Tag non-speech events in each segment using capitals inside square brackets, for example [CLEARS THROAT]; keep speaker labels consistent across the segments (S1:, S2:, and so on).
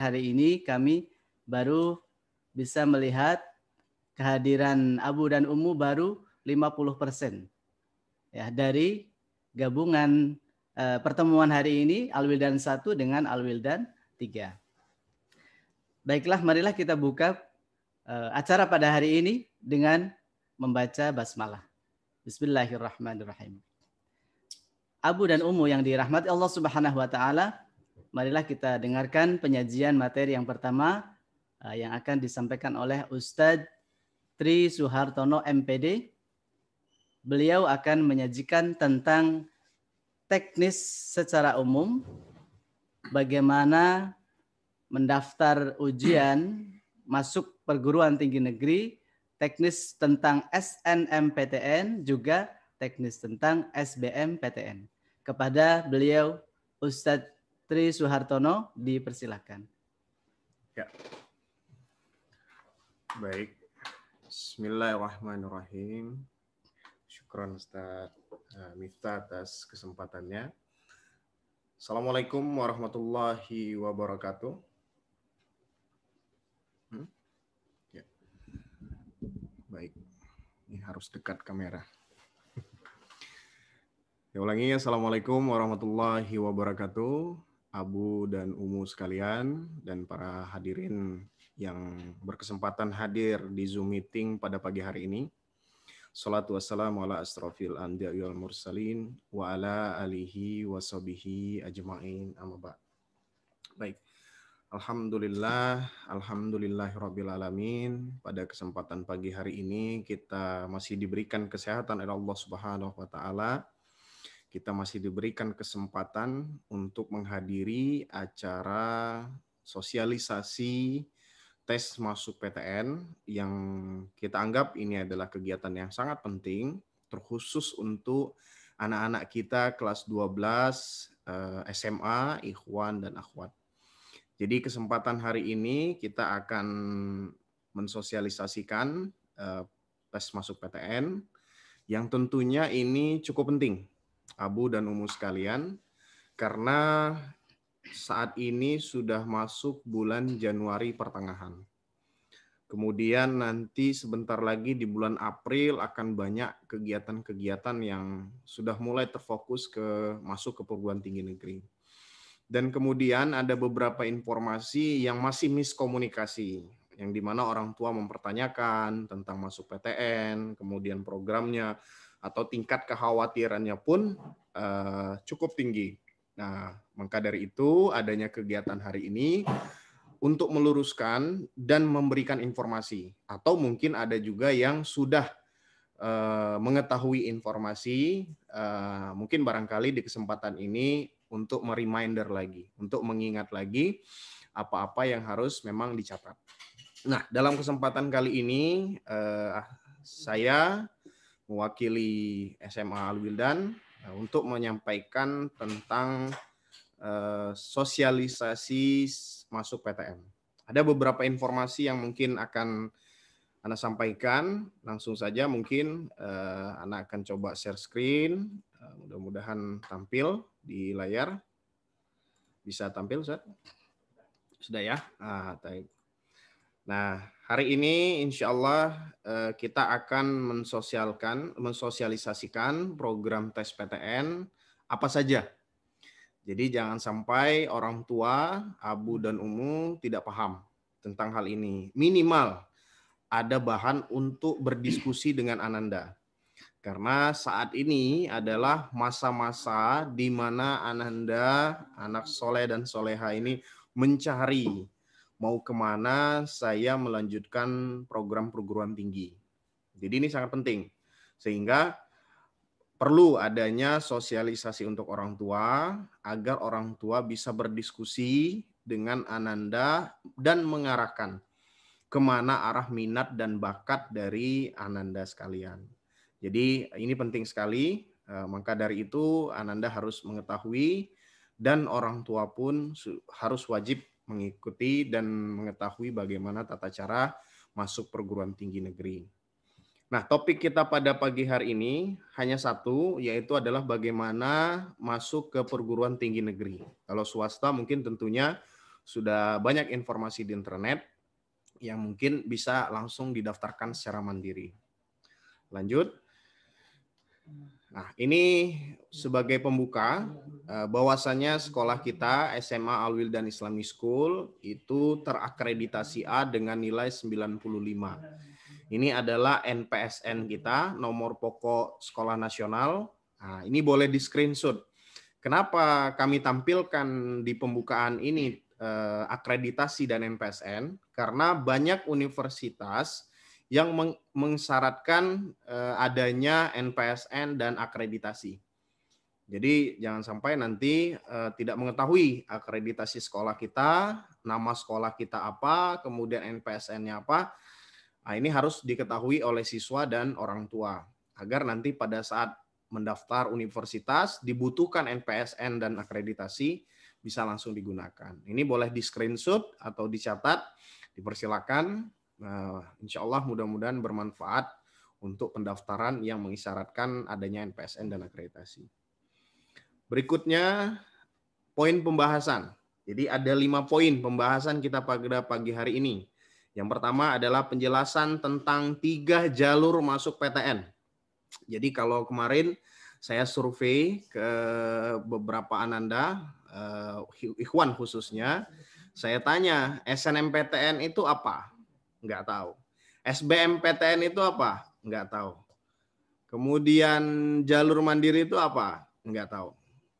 S1: hari ini kami baru bisa melihat kehadiran Abu dan Umu baru 50% ya dari gabungan eh, pertemuan hari ini Alwildan 1 dengan Alwildan 3. Baiklah, marilah kita buka eh, acara pada hari ini dengan membaca basmalah. Bismillahirrahmanirrahim. Abu dan Umu yang dirahmati Allah Subhanahu wa taala marilah kita dengarkan penyajian materi yang pertama eh, yang akan disampaikan oleh Ustadz Tri Suhartono MPD. Beliau akan menyajikan tentang teknis secara umum bagaimana mendaftar ujian masuk perguruan tinggi negeri, teknis tentang SNMPTN juga teknis tentang SBMPTN. Kepada beliau Ustadz Tri Suhartono, dipersilahkan.
S2: Ya. Baik. Bismillahirrahmanirrahim. Syukron Ustaz eh, Miftah atas kesempatannya. Assalamualaikum warahmatullahi wabarakatuh.
S1: Hmm? Ya.
S2: Baik, ini harus dekat kamera. [LAUGHS] Ya ulangi, Assalamualaikum warahmatullahi wabarakatuh. Abu dan Umu sekalian dan para hadirin yang berkesempatan hadir di Zoom meeting pada pagi hari ini. Salatu wassalamu ala asrafil wal mursalin wa ala alihi wa ajma'in amma Baik. Alhamdulillah, alhamdulillah rabbil alamin. Pada kesempatan pagi hari ini kita masih diberikan kesehatan oleh Allah Subhanahu wa taala kita masih diberikan kesempatan untuk menghadiri acara sosialisasi tes masuk PTN yang kita anggap ini adalah kegiatan yang sangat penting terkhusus untuk anak-anak kita kelas 12 eh, SMA, Ikhwan dan Akhwat. Jadi kesempatan hari ini kita akan mensosialisasikan eh, tes masuk PTN yang tentunya ini cukup penting Abu dan Umu sekalian, karena saat ini sudah masuk bulan Januari pertengahan. Kemudian nanti sebentar lagi di bulan April akan banyak kegiatan-kegiatan yang sudah mulai terfokus ke masuk ke perguruan tinggi negeri. Dan kemudian ada beberapa informasi yang masih miskomunikasi, yang dimana orang tua mempertanyakan tentang masuk PTN, kemudian programnya, atau tingkat kekhawatirannya pun uh, cukup tinggi. Nah, maka dari itu adanya kegiatan hari ini untuk meluruskan dan memberikan informasi atau mungkin ada juga yang sudah uh, mengetahui informasi uh, mungkin barangkali di kesempatan ini untuk mereminder lagi, untuk mengingat lagi apa-apa yang harus memang dicatat. Nah, dalam kesempatan kali ini uh, saya mewakili SMA Alwildan eh, untuk menyampaikan tentang eh, sosialisasi masuk PTM. Ada beberapa informasi yang mungkin akan Anda sampaikan. Langsung saja mungkin eh, Anda akan coba share screen. Mudah-mudahan tampil di layar. Bisa tampil, Ustaz? Sudah ya? Ah, baik. Nah, Hari ini insya Allah eh, kita akan mensosialkan, mensosialisasikan program tes PTN apa saja. Jadi jangan sampai orang tua, abu dan umu tidak paham tentang hal ini. Minimal ada bahan untuk berdiskusi dengan Ananda. Karena saat ini adalah masa-masa di mana Ananda, anak soleh dan soleha ini mencari mau kemana saya melanjutkan program perguruan tinggi. Jadi ini sangat penting. Sehingga perlu adanya sosialisasi untuk orang tua agar orang tua bisa berdiskusi dengan Ananda dan mengarahkan kemana arah minat dan bakat dari Ananda sekalian. Jadi ini penting sekali, e, maka dari itu Ananda harus mengetahui dan orang tua pun harus wajib mengikuti dan mengetahui bagaimana tata cara masuk perguruan tinggi negeri. Nah, topik kita pada pagi hari ini hanya satu, yaitu adalah bagaimana masuk ke perguruan tinggi negeri. Kalau swasta mungkin tentunya sudah banyak informasi di internet yang mungkin bisa langsung didaftarkan secara mandiri. Lanjut. Nah, ini sebagai pembuka eh, bahwasannya sekolah kita SMA Alwil dan Islamic School itu terakreditasi A dengan nilai 95. Ini adalah NPSN kita, nomor pokok sekolah nasional. Nah, ini boleh di screenshot. Kenapa kami tampilkan di pembukaan ini eh, akreditasi dan NPSN? Karena banyak universitas yang meng mensyaratkan uh, adanya NPSN dan akreditasi. Jadi jangan sampai nanti uh, tidak mengetahui akreditasi sekolah kita, nama sekolah kita apa, kemudian NPSN-nya apa. Nah, ini harus diketahui oleh siswa dan orang tua agar nanti pada saat mendaftar universitas dibutuhkan NPSN dan akreditasi bisa langsung digunakan. Ini boleh di screenshot atau dicatat, dipersilakan Nah, insya Allah mudah-mudahan bermanfaat untuk pendaftaran yang mengisyaratkan adanya NPSN dan akreditasi. Berikutnya, poin pembahasan. Jadi ada lima poin pembahasan kita pada pagi hari ini. Yang pertama adalah penjelasan tentang tiga jalur masuk PTN. Jadi kalau kemarin saya survei ke beberapa ananda, eh, Ikhwan khususnya, saya tanya SNMPTN itu apa? Nggak tahu. SBMPTN itu apa? Nggak tahu. Kemudian jalur mandiri itu apa? Nggak tahu.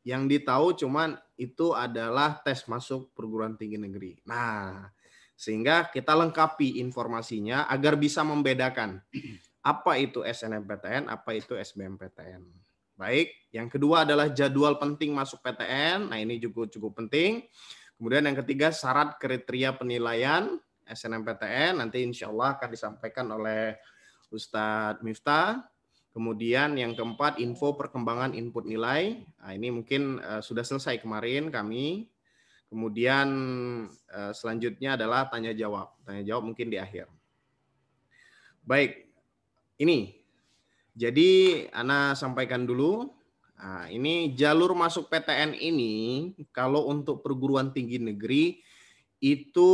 S2: Yang ditahu cuman itu adalah tes masuk perguruan tinggi negeri. Nah, sehingga kita lengkapi informasinya agar bisa membedakan apa itu SNMPTN, apa itu SBMPTN. Baik, yang kedua adalah jadwal penting masuk PTN. Nah, ini juga cukup penting. Kemudian yang ketiga syarat kriteria penilaian. SNMPTN nanti insya Allah akan disampaikan oleh Ustadz Miftah. Kemudian yang keempat info perkembangan input nilai. Nah, ini mungkin uh, sudah selesai kemarin kami. Kemudian uh, selanjutnya adalah tanya jawab. Tanya jawab mungkin di akhir. Baik, ini. Jadi Ana sampaikan dulu. Nah, ini jalur masuk PTN ini kalau untuk perguruan tinggi negeri itu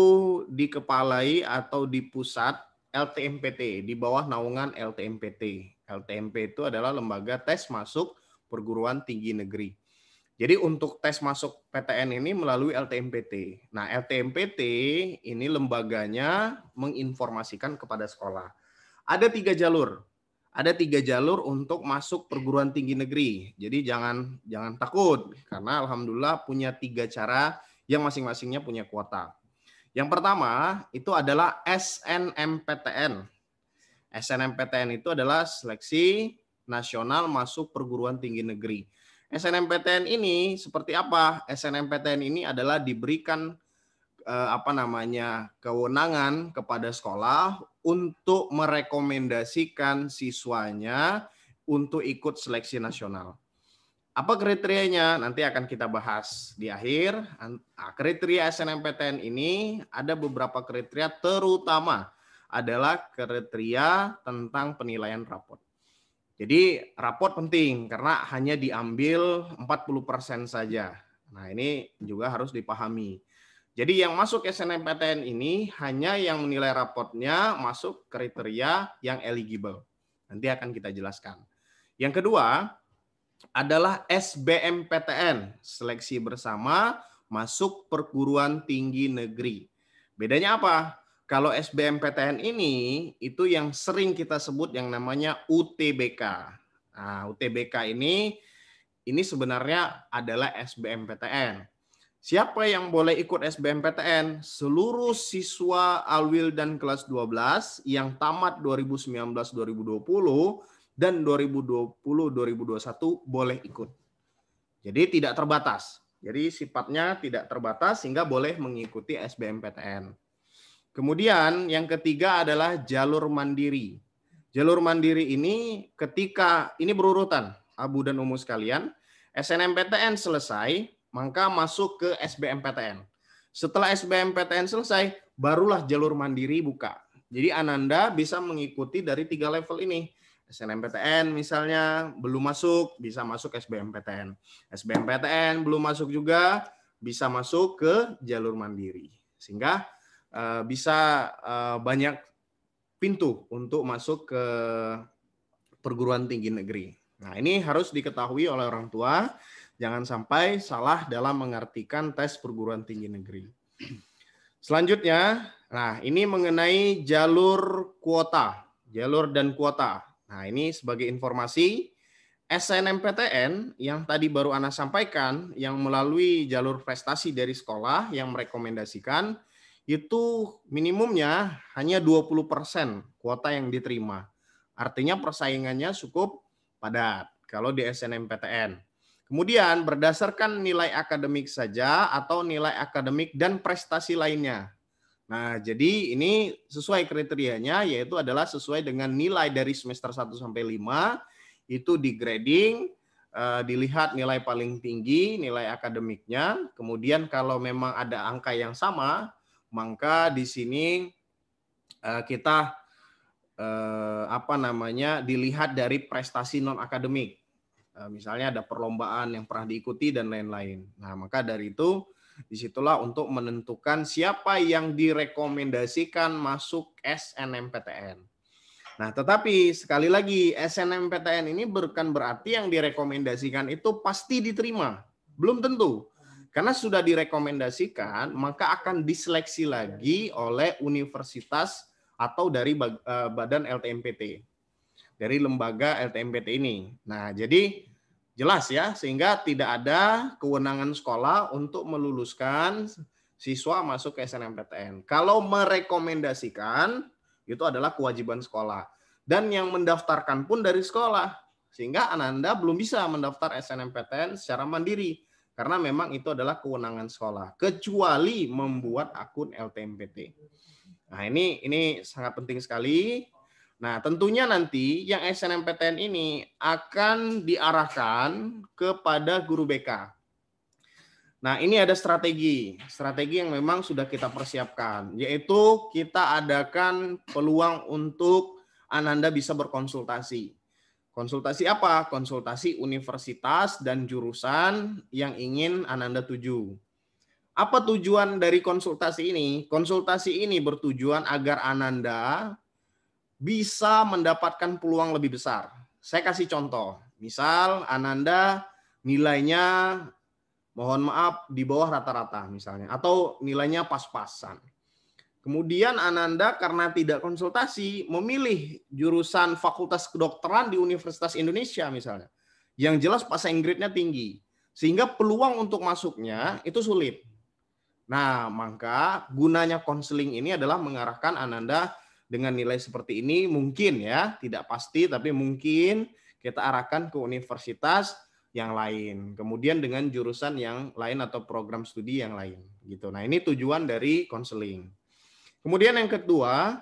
S2: dikepalai atau di pusat LTMPT, di bawah naungan LTMPT. LTMP itu adalah lembaga tes masuk perguruan tinggi negeri. Jadi untuk tes masuk PTN ini melalui LTMPT. Nah, LTMPT ini lembaganya menginformasikan kepada sekolah. Ada tiga jalur. Ada tiga jalur untuk masuk perguruan tinggi negeri. Jadi jangan jangan takut karena alhamdulillah punya tiga cara yang masing-masingnya punya kuota. Yang pertama itu adalah SNMPTN. SNMPTN itu adalah seleksi nasional masuk perguruan tinggi negeri. SNMPTN ini seperti apa? SNMPTN ini adalah diberikan eh, apa namanya kewenangan kepada sekolah untuk merekomendasikan siswanya untuk ikut seleksi nasional. Apa kriterianya? Nanti akan kita bahas di akhir. Ah, kriteria SNMPTN ini ada beberapa kriteria terutama adalah kriteria tentang penilaian raport. Jadi raport penting karena hanya diambil 40% saja. Nah, ini juga harus dipahami. Jadi yang masuk SNMPTN ini hanya yang menilai rapotnya masuk kriteria yang eligible. Nanti akan kita jelaskan. Yang kedua, adalah SBMPTN, seleksi bersama masuk perguruan tinggi negeri. Bedanya apa? Kalau SBMPTN ini itu yang sering kita sebut yang namanya UTBK. Nah, UTBK ini ini sebenarnya adalah SBMPTN. Siapa yang boleh ikut SBMPTN? Seluruh siswa Alwil dan kelas 12 yang tamat 2019-2020 dan 2020-2021 boleh ikut. Jadi tidak terbatas. Jadi sifatnya tidak terbatas sehingga boleh mengikuti SBMPTN. Kemudian yang ketiga adalah jalur mandiri. Jalur mandiri ini ketika ini berurutan, Abu dan Umu sekalian, SNMPTN selesai, maka masuk ke SBMPTN. Setelah SBMPTN selesai, barulah jalur mandiri buka. Jadi Ananda bisa mengikuti dari tiga level ini SNMPTN misalnya belum masuk, bisa masuk SBMPTN. SBMPTN belum masuk juga, bisa masuk ke jalur mandiri. Sehingga uh, bisa uh, banyak pintu untuk masuk ke perguruan tinggi negeri. Nah, ini harus diketahui oleh orang tua, jangan sampai salah dalam mengartikan tes perguruan tinggi negeri. Selanjutnya, nah ini mengenai jalur kuota, jalur dan kuota Nah, ini sebagai informasi SNMPTN yang tadi baru ana sampaikan yang melalui jalur prestasi dari sekolah yang merekomendasikan itu minimumnya hanya 20% kuota yang diterima. Artinya persaingannya cukup padat kalau di SNMPTN. Kemudian berdasarkan nilai akademik saja atau nilai akademik dan prestasi lainnya. Nah, jadi ini sesuai kriterianya yaitu adalah sesuai dengan nilai dari semester 1 sampai 5 itu di grading eh, dilihat nilai paling tinggi, nilai akademiknya. Kemudian kalau memang ada angka yang sama, maka di sini eh, kita eh, apa namanya dilihat dari prestasi non akademik. Misalnya ada perlombaan yang pernah diikuti dan lain-lain. Nah, maka dari itu Disitulah untuk menentukan siapa yang direkomendasikan masuk SNMPTN. Nah, tetapi sekali lagi SNMPTN ini bukan berarti yang direkomendasikan itu pasti diterima. Belum tentu. Karena sudah direkomendasikan, maka akan diseleksi lagi oleh universitas atau dari eh, badan LTMPT. Dari lembaga LTMPT ini. Nah, jadi Jelas ya, sehingga tidak ada kewenangan sekolah untuk meluluskan siswa masuk ke SNMPTN. Kalau merekomendasikan, itu adalah kewajiban sekolah. Dan yang mendaftarkan pun dari sekolah. Sehingga anak Anda belum bisa mendaftar SNMPTN secara mandiri. Karena memang itu adalah kewenangan sekolah. Kecuali membuat akun LTMPT. Nah ini ini sangat penting sekali Nah, tentunya nanti yang SNMPTN ini akan diarahkan kepada guru BK. Nah, ini ada strategi. Strategi yang memang sudah kita persiapkan, yaitu kita adakan peluang untuk Ananda bisa berkonsultasi. Konsultasi apa? Konsultasi universitas dan jurusan yang ingin Ananda tuju. Apa tujuan dari konsultasi ini? Konsultasi ini bertujuan agar Ananda bisa mendapatkan peluang lebih besar. Saya kasih contoh. Misal Ananda nilainya mohon maaf di bawah rata-rata misalnya atau nilainya pas-pasan. Kemudian Ananda karena tidak konsultasi memilih jurusan Fakultas Kedokteran di Universitas Indonesia misalnya. Yang jelas grade Inggrisnya tinggi. Sehingga peluang untuk masuknya itu sulit. Nah, maka gunanya konseling ini adalah mengarahkan Ananda dengan nilai seperti ini mungkin ya, tidak pasti tapi mungkin kita arahkan ke universitas yang lain. Kemudian dengan jurusan yang lain atau program studi yang lain gitu. Nah, ini tujuan dari konseling. Kemudian yang kedua,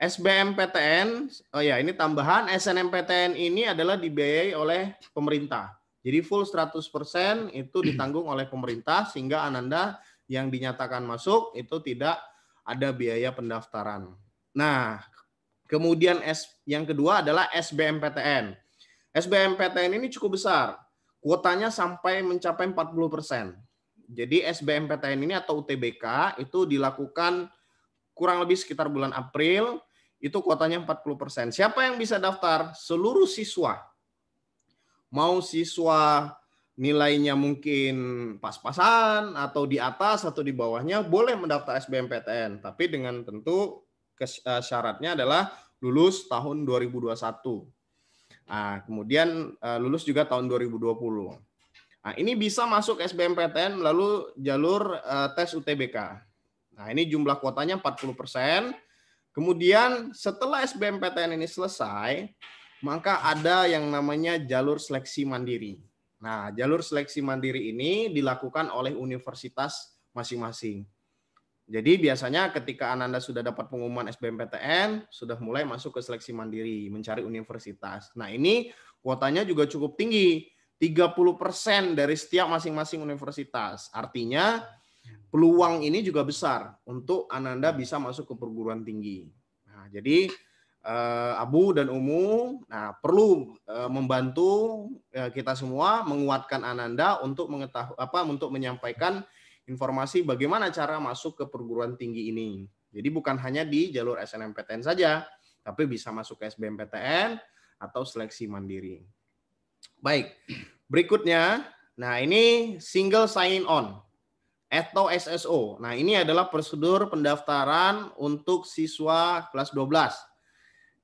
S2: SBMPTN, oh ya ini tambahan SNMPTN ini adalah dibiayai oleh pemerintah. Jadi full 100% itu ditanggung oleh pemerintah sehingga Ananda yang dinyatakan masuk itu tidak ada biaya pendaftaran. Nah, kemudian S yang kedua adalah SBMPTN. SBMPTN ini cukup besar. Kuotanya sampai mencapai 40%. Jadi SBMPTN ini atau UTBK itu dilakukan kurang lebih sekitar bulan April, itu kuotanya 40%. Siapa yang bisa daftar? Seluruh siswa. Mau siswa nilainya mungkin pas-pasan atau di atas atau di bawahnya boleh mendaftar SBMPTN, tapi dengan tentu Eh, syaratnya adalah lulus tahun 2021. Nah, kemudian eh, lulus juga tahun 2020. Nah, ini bisa masuk SBMPTN lalu jalur eh, tes UTBK. Nah, ini jumlah kuotanya 40%. Kemudian setelah SBMPTN ini selesai, maka ada yang namanya jalur seleksi mandiri. Nah, jalur seleksi mandiri ini dilakukan oleh universitas masing-masing. Jadi biasanya ketika Ananda sudah dapat pengumuman SBMPTN, sudah mulai masuk ke seleksi mandiri, mencari universitas. Nah ini kuotanya juga cukup tinggi, 30% dari setiap masing-masing universitas. Artinya peluang ini juga besar untuk Ananda bisa masuk ke perguruan tinggi. Nah, jadi eh, Abu dan Umu nah, perlu eh, membantu eh, kita semua menguatkan Ananda untuk mengetahui apa untuk menyampaikan informasi bagaimana cara masuk ke perguruan tinggi ini. Jadi bukan hanya di jalur SNMPTN saja, tapi bisa masuk ke SBMPTN atau seleksi mandiri. Baik, berikutnya, nah ini single sign on atau SSO. Nah ini adalah prosedur pendaftaran untuk siswa kelas 12.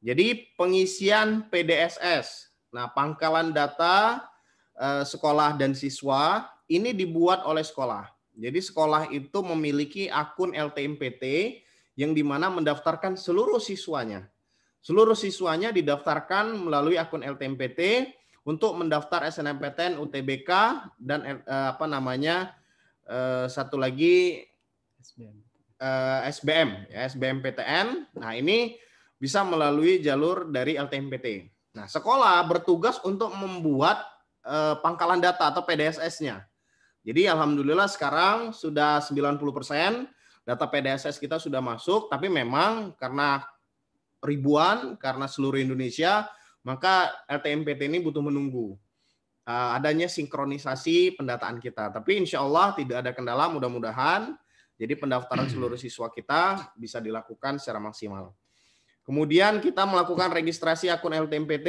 S2: Jadi pengisian PDSS, nah pangkalan data eh, sekolah dan siswa ini dibuat oleh sekolah. Jadi sekolah itu memiliki akun LTMPT yang dimana mendaftarkan seluruh siswanya. Seluruh siswanya didaftarkan melalui akun LTMPT untuk mendaftar SNMPTN UTBK dan eh, apa namanya eh, satu lagi SBM. Eh, SBM ya SBMPTN. Nah ini bisa melalui jalur dari LTMPT. Nah sekolah bertugas untuk membuat pangkalan data atau PDSS-nya. Jadi alhamdulillah sekarang sudah 90% data PDSS kita sudah masuk, tapi memang karena ribuan, karena seluruh Indonesia, maka LTMPT ini butuh menunggu uh, adanya sinkronisasi pendataan kita. Tapi insya Allah tidak ada kendala, mudah-mudahan. Jadi pendaftaran hmm. seluruh siswa kita bisa dilakukan secara maksimal. Kemudian kita melakukan registrasi akun LTMPT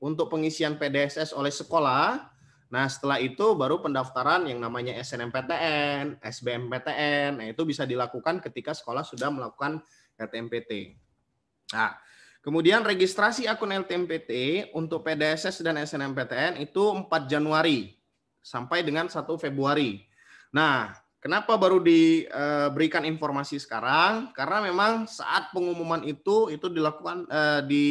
S2: untuk pengisian PDSS oleh sekolah Nah, setelah itu baru pendaftaran yang namanya SNMPTN, SBMPTN. Nah, itu bisa dilakukan ketika sekolah sudah melakukan LTMPT. Nah, kemudian registrasi akun LTMPT untuk PDSS dan SNMPTN itu 4 Januari sampai dengan 1 Februari. Nah, kenapa baru diberikan informasi sekarang? Karena memang saat pengumuman itu itu dilakukan eh, di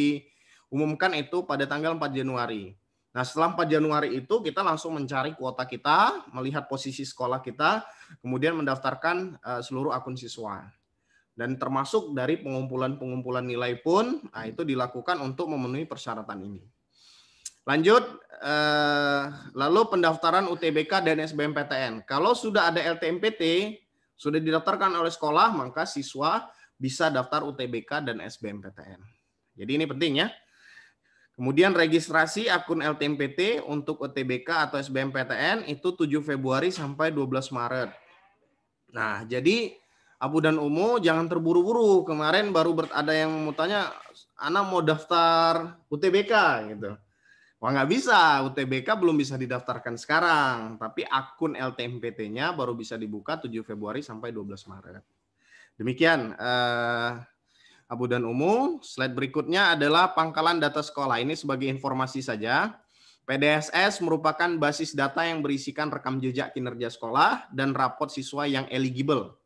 S2: umumkan itu pada tanggal 4 Januari. Nah, setelah 4 Januari itu kita langsung mencari kuota kita, melihat posisi sekolah kita, kemudian mendaftarkan eh, seluruh akun siswa. Dan termasuk dari pengumpulan-pengumpulan nilai pun, nah itu dilakukan untuk memenuhi persyaratan ini. Lanjut, eh, lalu pendaftaran UTBK dan SBMPTN. Kalau sudah ada LTMPT, sudah didaftarkan oleh sekolah, maka siswa bisa daftar UTBK dan SBMPTN. Jadi ini penting ya. Kemudian registrasi akun LTMPT untuk OTBK atau SBMPTN itu 7 Februari sampai 12 Maret. Nah, jadi Abu dan Umu jangan terburu-buru. Kemarin baru ada yang mau tanya, anak mau daftar UTBK gitu. Wah nggak bisa, UTBK belum bisa didaftarkan sekarang. Tapi akun LTMPT-nya baru bisa dibuka 7 Februari sampai 12 Maret. Demikian. Eh, Abu dan Umu. Slide berikutnya adalah pangkalan data sekolah. Ini sebagai informasi saja. PDSS merupakan basis data yang berisikan rekam jejak kinerja sekolah dan rapot siswa yang eligible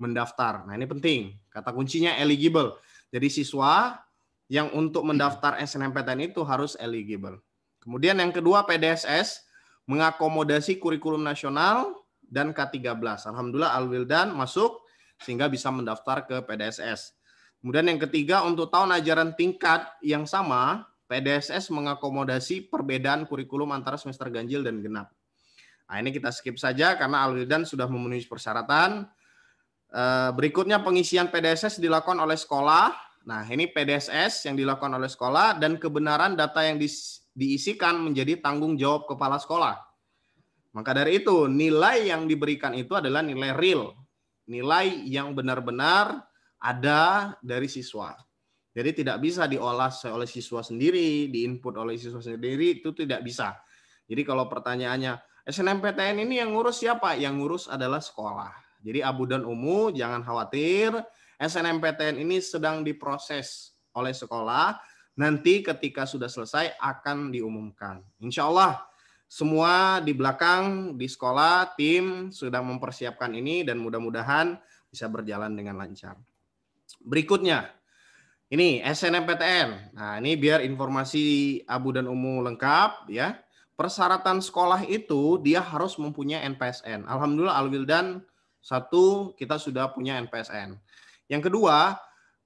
S2: mendaftar. Nah, ini penting. Kata kuncinya eligible. Jadi siswa yang untuk mendaftar SNMPTN itu harus eligible. Kemudian yang kedua PDSS mengakomodasi kurikulum nasional dan K13. Alhamdulillah Alwildan masuk sehingga bisa mendaftar ke PDSS. Kemudian yang ketiga untuk tahun ajaran tingkat yang sama, PDSS mengakomodasi perbedaan kurikulum antara semester ganjil dan genap. Nah, ini kita skip saja karena Alwildan sudah memenuhi persyaratan. Eh, berikutnya pengisian PDSS dilakukan oleh sekolah. Nah, ini PDSS yang dilakukan oleh sekolah dan kebenaran data yang diisikan menjadi tanggung jawab kepala sekolah. Maka dari itu, nilai yang diberikan itu adalah nilai real. Nilai yang benar-benar ada dari siswa. Jadi tidak bisa diolah oleh siswa sendiri, diinput oleh siswa sendiri itu tidak bisa. Jadi kalau pertanyaannya SNMPTN ini yang ngurus siapa? Yang ngurus adalah sekolah. Jadi Abu dan Umu jangan khawatir, SNMPTN ini sedang diproses oleh sekolah. Nanti ketika sudah selesai akan diumumkan. Insya Allah semua di belakang di sekolah tim sudah mempersiapkan ini dan mudah-mudahan bisa berjalan dengan lancar. Berikutnya, ini SNMPTN. Nah, ini biar informasi Abu dan Umu lengkap ya. Persyaratan sekolah itu dia harus mempunyai NPSN. Alhamdulillah Alwildan satu kita sudah punya NPSN. Yang kedua,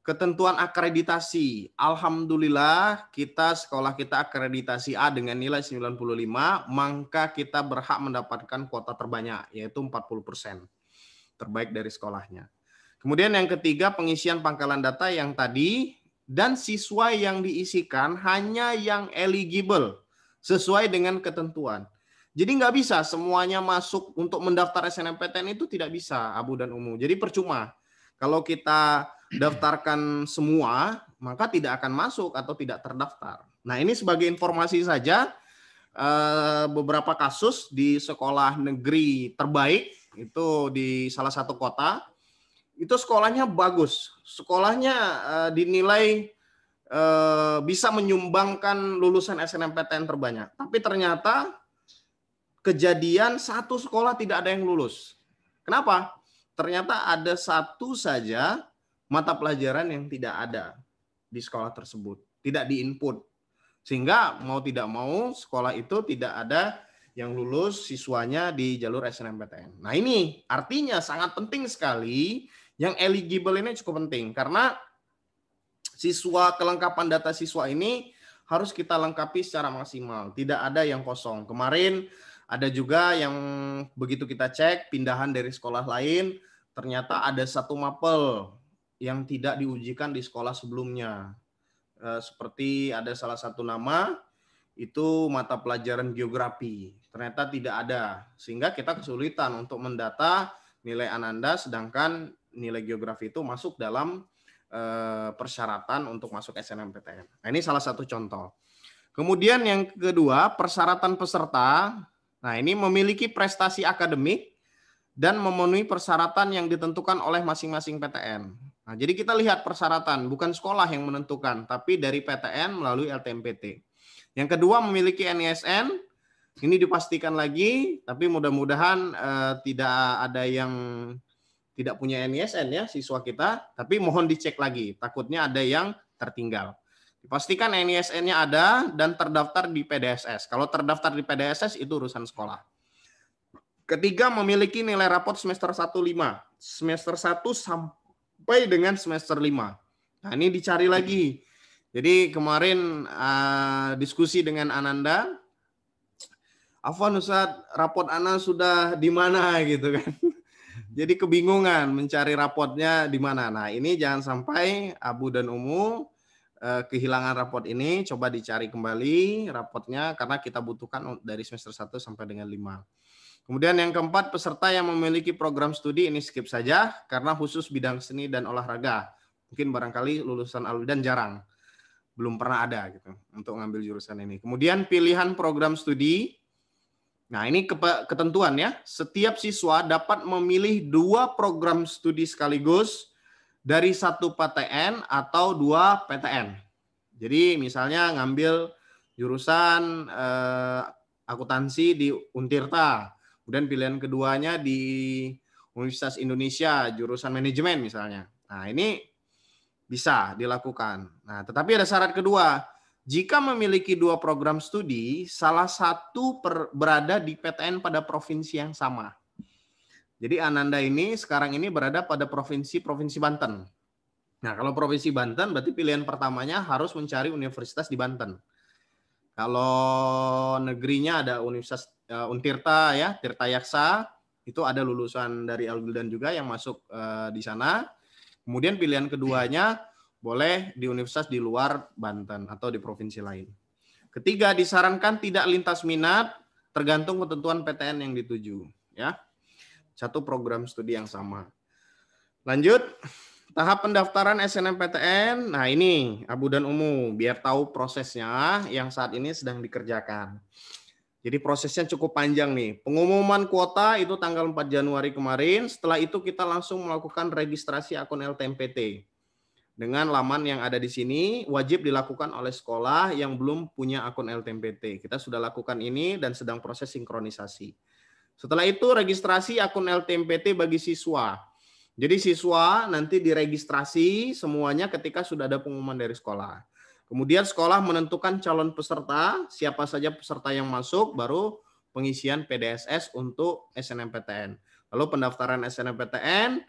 S2: ketentuan akreditasi. Alhamdulillah kita sekolah kita akreditasi A dengan nilai 95, maka kita berhak mendapatkan kuota terbanyak yaitu 40% terbaik dari sekolahnya. Kemudian yang ketiga pengisian pangkalan data yang tadi dan siswa yang diisikan hanya yang eligible sesuai dengan ketentuan. Jadi nggak bisa semuanya masuk untuk mendaftar SNMPTN itu tidak bisa Abu dan Umu. Jadi percuma kalau kita daftarkan semua maka tidak akan masuk atau tidak terdaftar. Nah ini sebagai informasi saja eh, beberapa kasus di sekolah negeri terbaik itu di salah satu kota itu sekolahnya bagus, sekolahnya uh, dinilai uh, bisa menyumbangkan lulusan SNMPTN terbanyak. Tapi ternyata kejadian satu sekolah tidak ada yang lulus. Kenapa? Ternyata ada satu saja mata pelajaran yang tidak ada di sekolah tersebut, tidak di input Sehingga mau tidak mau sekolah itu tidak ada yang lulus siswanya di jalur SNMPTN. Nah ini artinya sangat penting sekali yang eligible ini cukup penting karena siswa kelengkapan data siswa ini harus kita lengkapi secara maksimal. Tidak ada yang kosong. Kemarin ada juga yang begitu kita cek pindahan dari sekolah lain ternyata ada satu mapel yang tidak diujikan di sekolah sebelumnya. Eh, seperti ada salah satu nama itu mata pelajaran geografi. Ternyata tidak ada sehingga kita kesulitan untuk mendata nilai ananda sedangkan nilai geografi itu masuk dalam eh, persyaratan untuk masuk SNMPTN. Nah, ini salah satu contoh. Kemudian yang kedua, persyaratan peserta. Nah, ini memiliki prestasi akademik dan memenuhi persyaratan yang ditentukan oleh masing-masing PTN. Nah, jadi kita lihat persyaratan, bukan sekolah yang menentukan, tapi dari PTN melalui LTMPT. Yang kedua, memiliki NISN. Ini dipastikan lagi, tapi mudah-mudahan eh, tidak ada yang tidak punya NISN ya siswa kita, tapi mohon dicek lagi, takutnya ada yang tertinggal. Dipastikan NISN-nya ada dan terdaftar di PDSS. Kalau terdaftar di PDSS itu urusan sekolah. Ketiga, memiliki nilai rapot semester 1 5. Semester 1 sampai dengan semester 5. Nah, ini dicari lagi. Jadi kemarin uh, diskusi dengan Ananda, Afwan Ustaz, rapot Ana sudah di mana gitu kan jadi kebingungan mencari rapotnya di mana. Nah, ini jangan sampai Abu dan Umu eh, kehilangan rapot ini, coba dicari kembali rapotnya karena kita butuhkan dari semester 1 sampai dengan 5. Kemudian yang keempat, peserta yang memiliki program studi ini skip saja karena khusus bidang seni dan olahraga. Mungkin barangkali lulusan dan jarang, belum pernah ada gitu untuk ngambil jurusan ini. Kemudian pilihan program studi Nah, ini ketentuan ya. Setiap siswa dapat memilih dua program studi sekaligus dari satu PTN atau dua PTN. Jadi misalnya ngambil jurusan eh, akuntansi di Untirta, kemudian pilihan keduanya di Universitas Indonesia jurusan manajemen misalnya. Nah, ini bisa dilakukan. Nah, tetapi ada syarat kedua, jika memiliki dua program studi, salah satu per, berada di PTN pada provinsi yang sama. Jadi Ananda ini sekarang ini berada pada provinsi provinsi Banten. Nah, kalau provinsi Banten berarti pilihan pertamanya harus mencari universitas di Banten. Kalau negerinya ada Universitas uh, Untirta ya, Tirta Yaksa, itu ada lulusan dari Al dan juga yang masuk uh, di sana. Kemudian pilihan keduanya boleh di universitas di luar Banten atau di provinsi lain. Ketiga, disarankan tidak lintas minat tergantung ketentuan PTN yang dituju, ya. Satu program studi yang sama. Lanjut, tahap pendaftaran SNMPTN. Nah, ini Abu dan Umu biar tahu prosesnya yang saat ini sedang dikerjakan. Jadi prosesnya cukup panjang nih. Pengumuman kuota itu tanggal 4 Januari kemarin. Setelah itu kita langsung melakukan registrasi akun LTMPT dengan laman yang ada di sini wajib dilakukan oleh sekolah yang belum punya akun LTMPT. Kita sudah lakukan ini dan sedang proses sinkronisasi. Setelah itu registrasi akun LTMPT bagi siswa. Jadi siswa nanti diregistrasi semuanya ketika sudah ada pengumuman dari sekolah. Kemudian sekolah menentukan calon peserta, siapa saja peserta yang masuk baru pengisian PDSS untuk SNMPTN. Lalu pendaftaran SNMPTN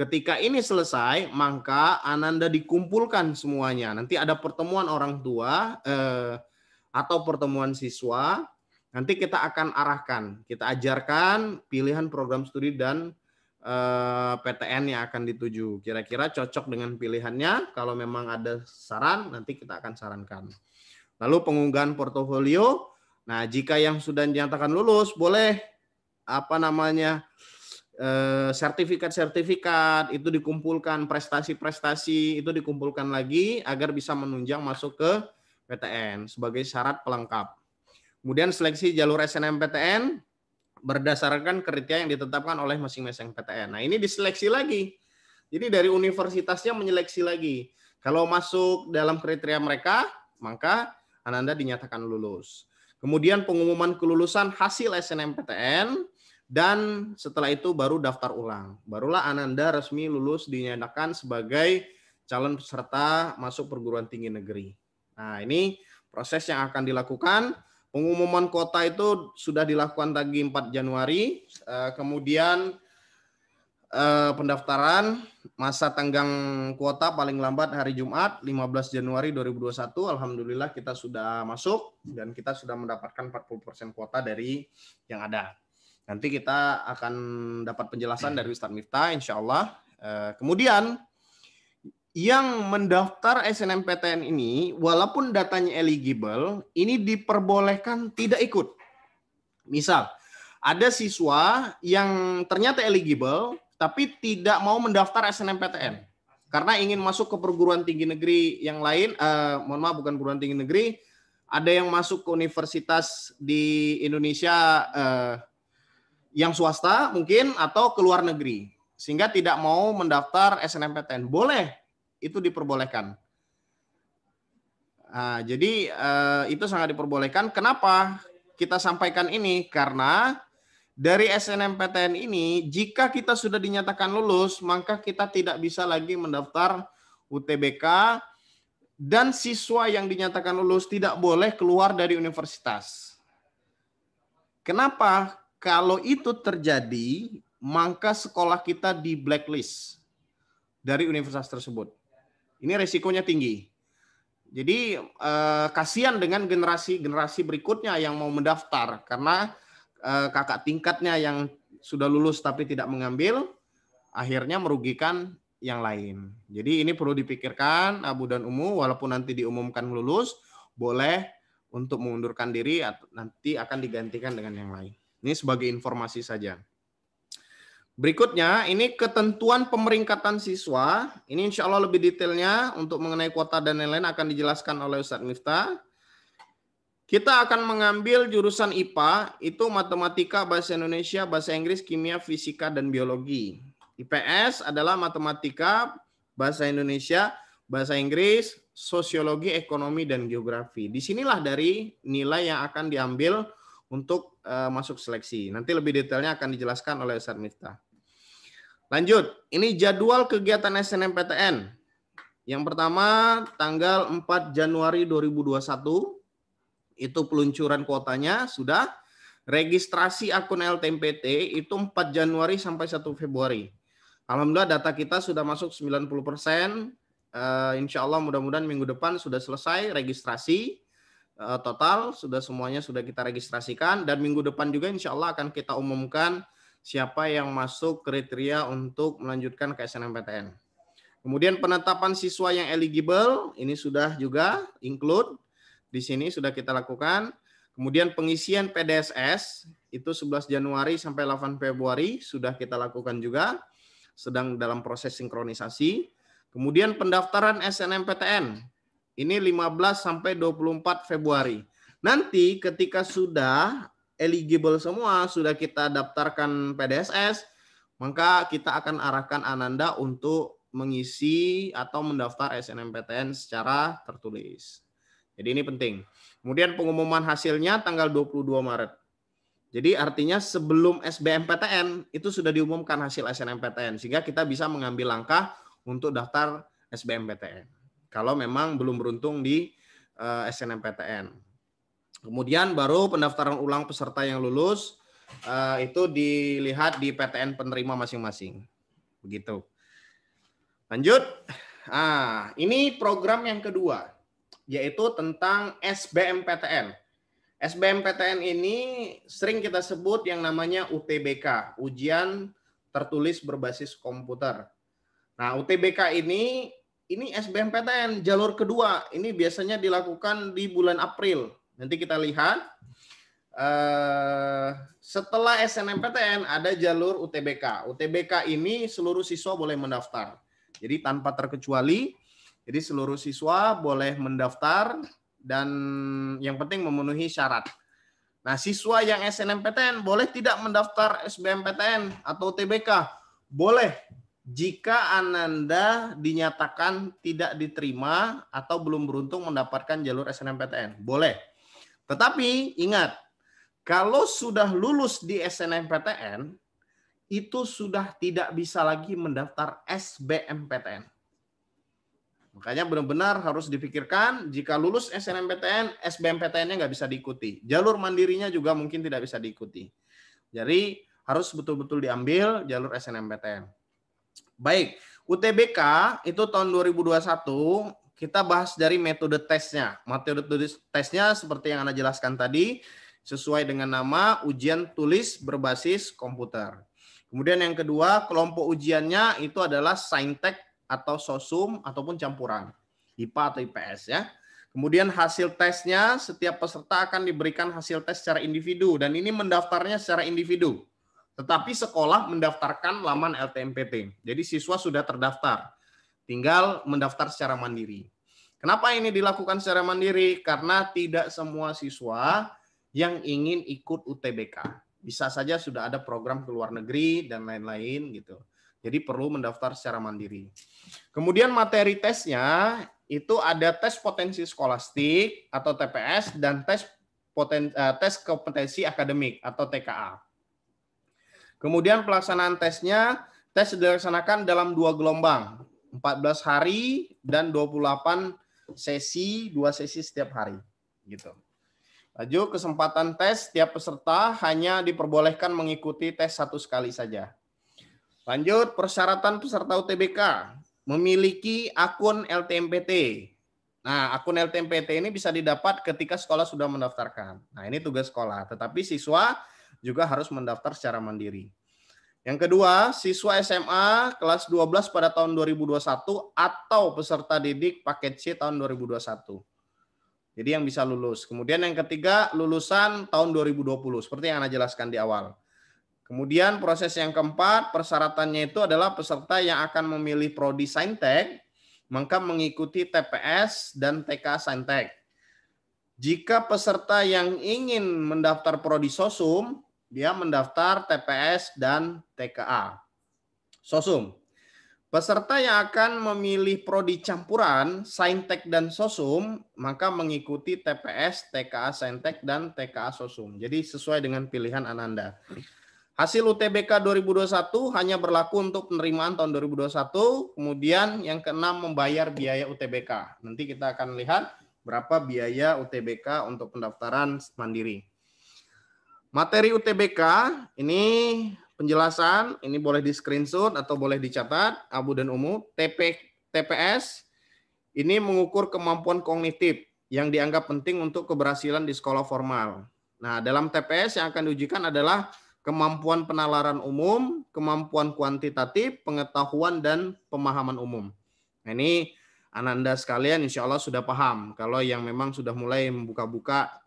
S2: Ketika ini selesai, maka ananda dikumpulkan semuanya. Nanti ada pertemuan orang tua eh, atau pertemuan siswa. Nanti kita akan arahkan, kita ajarkan pilihan program studi dan eh, PTN yang akan dituju. Kira-kira cocok dengan pilihannya. Kalau memang ada saran, nanti kita akan sarankan. Lalu pengunggahan portofolio. Nah, jika yang sudah dinyatakan lulus, boleh apa namanya? Eh, sertifikat-sertifikat itu dikumpulkan, prestasi-prestasi itu dikumpulkan lagi agar bisa menunjang masuk ke PTN sebagai syarat pelengkap. Kemudian seleksi jalur SNMPTN berdasarkan kriteria yang ditetapkan oleh masing-masing PTN. Nah, ini diseleksi lagi. Jadi dari universitasnya menyeleksi lagi. Kalau masuk dalam kriteria mereka, maka Ananda dinyatakan lulus. Kemudian pengumuman kelulusan hasil SNMPTN dan setelah itu baru daftar ulang. Barulah Ananda resmi lulus dinyatakan sebagai calon peserta masuk perguruan tinggi negeri. Nah, ini proses yang akan dilakukan. Pengumuman kuota itu sudah dilakukan tadi 4 Januari, eh, kemudian eh, pendaftaran masa tenggang kuota paling lambat hari Jumat 15 Januari 2021. Alhamdulillah kita sudah masuk dan kita sudah mendapatkan 40% kuota dari yang ada. Nanti kita akan dapat penjelasan dari Ustadz Miftah, insya Allah. Eh, kemudian yang mendaftar SNMPTN ini, walaupun datanya eligible, ini diperbolehkan tidak ikut. Misal, ada siswa yang ternyata eligible, tapi tidak mau mendaftar SNMPTN karena ingin masuk ke perguruan tinggi negeri yang lain, eh, mohon maaf bukan perguruan tinggi negeri, ada yang masuk ke universitas di Indonesia eh, yang swasta mungkin atau ke luar negeri sehingga tidak mau mendaftar SNMPTN boleh itu diperbolehkan nah, jadi eh, itu sangat diperbolehkan kenapa kita sampaikan ini karena dari SNMPTN ini jika kita sudah dinyatakan lulus maka kita tidak bisa lagi mendaftar UTBK dan siswa yang dinyatakan lulus tidak boleh keluar dari universitas. Kenapa? Kalau itu terjadi, maka sekolah kita di blacklist dari universitas tersebut. Ini resikonya tinggi. Jadi eh, kasihan dengan generasi-generasi berikutnya yang mau mendaftar karena eh, kakak tingkatnya yang sudah lulus tapi tidak mengambil akhirnya merugikan yang lain. Jadi ini perlu dipikirkan Abu dan Umu walaupun nanti diumumkan lulus boleh untuk mengundurkan diri atau nanti akan digantikan dengan yang lain. Ini sebagai informasi saja. Berikutnya, ini ketentuan pemeringkatan siswa. Ini insya Allah lebih detailnya untuk mengenai kuota dan lain-lain akan dijelaskan oleh Ustadz Miftah. Kita akan mengambil jurusan IPA, itu matematika, bahasa Indonesia, bahasa Inggris, kimia, fisika, dan biologi. IPS adalah matematika, bahasa Indonesia, bahasa Inggris, sosiologi, ekonomi, dan geografi. Disinilah dari nilai yang akan diambil untuk uh, masuk seleksi. Nanti lebih detailnya akan dijelaskan oleh Ustaz Miftah. Lanjut, ini jadwal kegiatan SNMPTN. Yang pertama tanggal 4 Januari 2021 itu peluncuran kuotanya sudah registrasi akun LTMPT itu 4 Januari sampai 1 Februari. Alhamdulillah data kita sudah masuk 90 persen. Uh, insya Allah mudah-mudahan minggu depan sudah selesai registrasi. Eh, total sudah semuanya sudah kita registrasikan dan minggu depan juga insya Allah akan kita umumkan siapa yang masuk kriteria untuk melanjutkan ke SNMPTN. Kemudian penetapan siswa yang eligible ini sudah juga include di sini sudah kita lakukan. Kemudian pengisian PDSS itu 11 Januari sampai 8 Februari sudah kita lakukan juga sedang dalam proses sinkronisasi. Kemudian pendaftaran SNMPTN ini 15 sampai 24 Februari. Nanti ketika sudah eligible semua, sudah kita daftarkan PDSS, maka kita akan arahkan Ananda untuk mengisi atau mendaftar SNMPTN secara tertulis. Jadi ini penting. Kemudian pengumuman hasilnya tanggal 22 Maret. Jadi artinya sebelum SBMPTN itu sudah diumumkan hasil SNMPTN sehingga kita bisa mengambil langkah untuk daftar SBMPTN kalau memang belum beruntung di uh, eh, SNMPTN. Kemudian baru pendaftaran ulang peserta yang lulus uh, itu dilihat di PTN penerima masing-masing. Begitu. Lanjut. Ah, ini program yang kedua yaitu tentang SBMPTN. SBMPTN ini sering kita sebut yang namanya UTBK, ujian tertulis berbasis komputer. Nah, UTBK ini ini SBMPTN jalur kedua. Ini biasanya dilakukan di bulan April. Nanti kita lihat. Uh, setelah SNMPTN ada jalur UTBK. UTBK ini seluruh siswa boleh mendaftar. Jadi tanpa terkecuali. Jadi seluruh siswa boleh mendaftar dan yang penting memenuhi syarat. Nah, siswa yang SNMPTN boleh tidak mendaftar SBMPTN atau UTBK? Boleh, jika Ananda dinyatakan tidak diterima atau belum beruntung mendapatkan jalur SNMPTN. Boleh. Tetapi ingat, kalau sudah lulus di SNMPTN, itu sudah tidak bisa lagi mendaftar SBMPTN. Makanya benar-benar harus dipikirkan jika lulus SNMPTN, SBMPTN-nya nggak bisa diikuti. Jalur mandirinya juga mungkin tidak bisa diikuti. Jadi harus betul-betul diambil jalur SNMPTN. Baik, UTBK itu tahun 2021 kita bahas dari metode tesnya. Metode tesnya seperti yang Anda jelaskan tadi sesuai dengan nama ujian tulis berbasis komputer. Kemudian yang kedua, kelompok ujiannya itu adalah saintek atau sosum ataupun campuran. IPA atau IPS ya. Kemudian hasil tesnya setiap peserta akan diberikan hasil tes secara individu dan ini mendaftarnya secara individu. Tetapi sekolah mendaftarkan laman LTMPT. Jadi siswa sudah terdaftar. Tinggal mendaftar secara mandiri. Kenapa ini dilakukan secara mandiri? Karena tidak semua siswa yang ingin ikut UTBK. Bisa saja sudah ada program ke luar negeri dan lain-lain gitu. Jadi perlu mendaftar secara mandiri. Kemudian materi tesnya itu ada tes potensi skolastik atau TPS dan tes poten, eh, tes kompetensi akademik atau TKA. Kemudian pelaksanaan tesnya, tes dilaksanakan dalam dua gelombang, 14 hari dan 28 sesi, dua sesi setiap hari. Gitu. Laju kesempatan tes setiap peserta hanya diperbolehkan mengikuti tes satu sekali saja. Lanjut, persyaratan peserta UTBK memiliki akun LTMPT. Nah, akun LTMPT ini bisa didapat ketika sekolah sudah mendaftarkan. Nah, ini tugas sekolah. Tetapi siswa juga harus mendaftar secara mandiri. Yang kedua, siswa SMA kelas 12 pada tahun 2021 atau peserta didik paket C tahun 2021. Jadi yang bisa lulus. Kemudian yang ketiga, lulusan tahun 2020 seperti yang Anda jelaskan di awal. Kemudian proses yang keempat, persyaratannya itu adalah peserta yang akan memilih prodi Saintek, maka mengikuti TPS dan TK Saintek. Jika peserta yang ingin mendaftar prodi Sosum, dia mendaftar TPS dan TKA. Sosum. Peserta yang akan memilih prodi campuran Saintek dan Sosum maka mengikuti TPS, TKA Saintek dan TKA Sosum. Jadi sesuai dengan pilihan Ananda. Hasil UTBK 2021 hanya berlaku untuk penerimaan tahun 2021, kemudian yang keenam membayar biaya UTBK. Nanti kita akan lihat berapa biaya UTBK untuk pendaftaran mandiri. Materi UTBK ini penjelasan, ini boleh di screenshot atau boleh dicatat, abu dan umum. TP, TPS ini mengukur kemampuan kognitif yang dianggap penting untuk keberhasilan di sekolah formal. Nah, dalam TPS yang akan diujikan adalah kemampuan penalaran umum, kemampuan kuantitatif, pengetahuan, dan pemahaman umum. Nah, ini Ananda sekalian insya Allah sudah paham. Kalau yang memang sudah mulai membuka-buka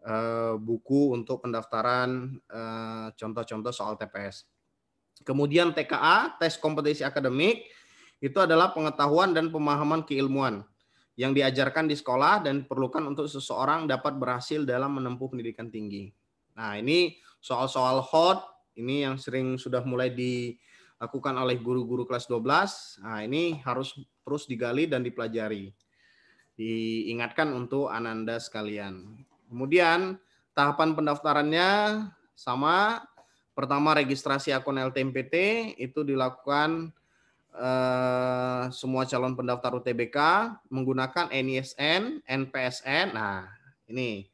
S2: Eh, buku untuk pendaftaran eh, contoh-contoh soal TPS. Kemudian TKA, tes kompetisi akademik, itu adalah pengetahuan dan pemahaman keilmuan yang diajarkan di sekolah dan diperlukan untuk seseorang dapat berhasil dalam menempuh pendidikan tinggi. Nah, ini soal-soal hot, ini yang sering sudah mulai dilakukan oleh guru-guru kelas 12. Nah, ini harus terus digali dan dipelajari. Diingatkan untuk ananda sekalian. Kemudian tahapan pendaftarannya sama. Pertama registrasi akun LTMPT itu dilakukan eh, semua calon pendaftar UTBK menggunakan NISN, NPSN. Nah, ini.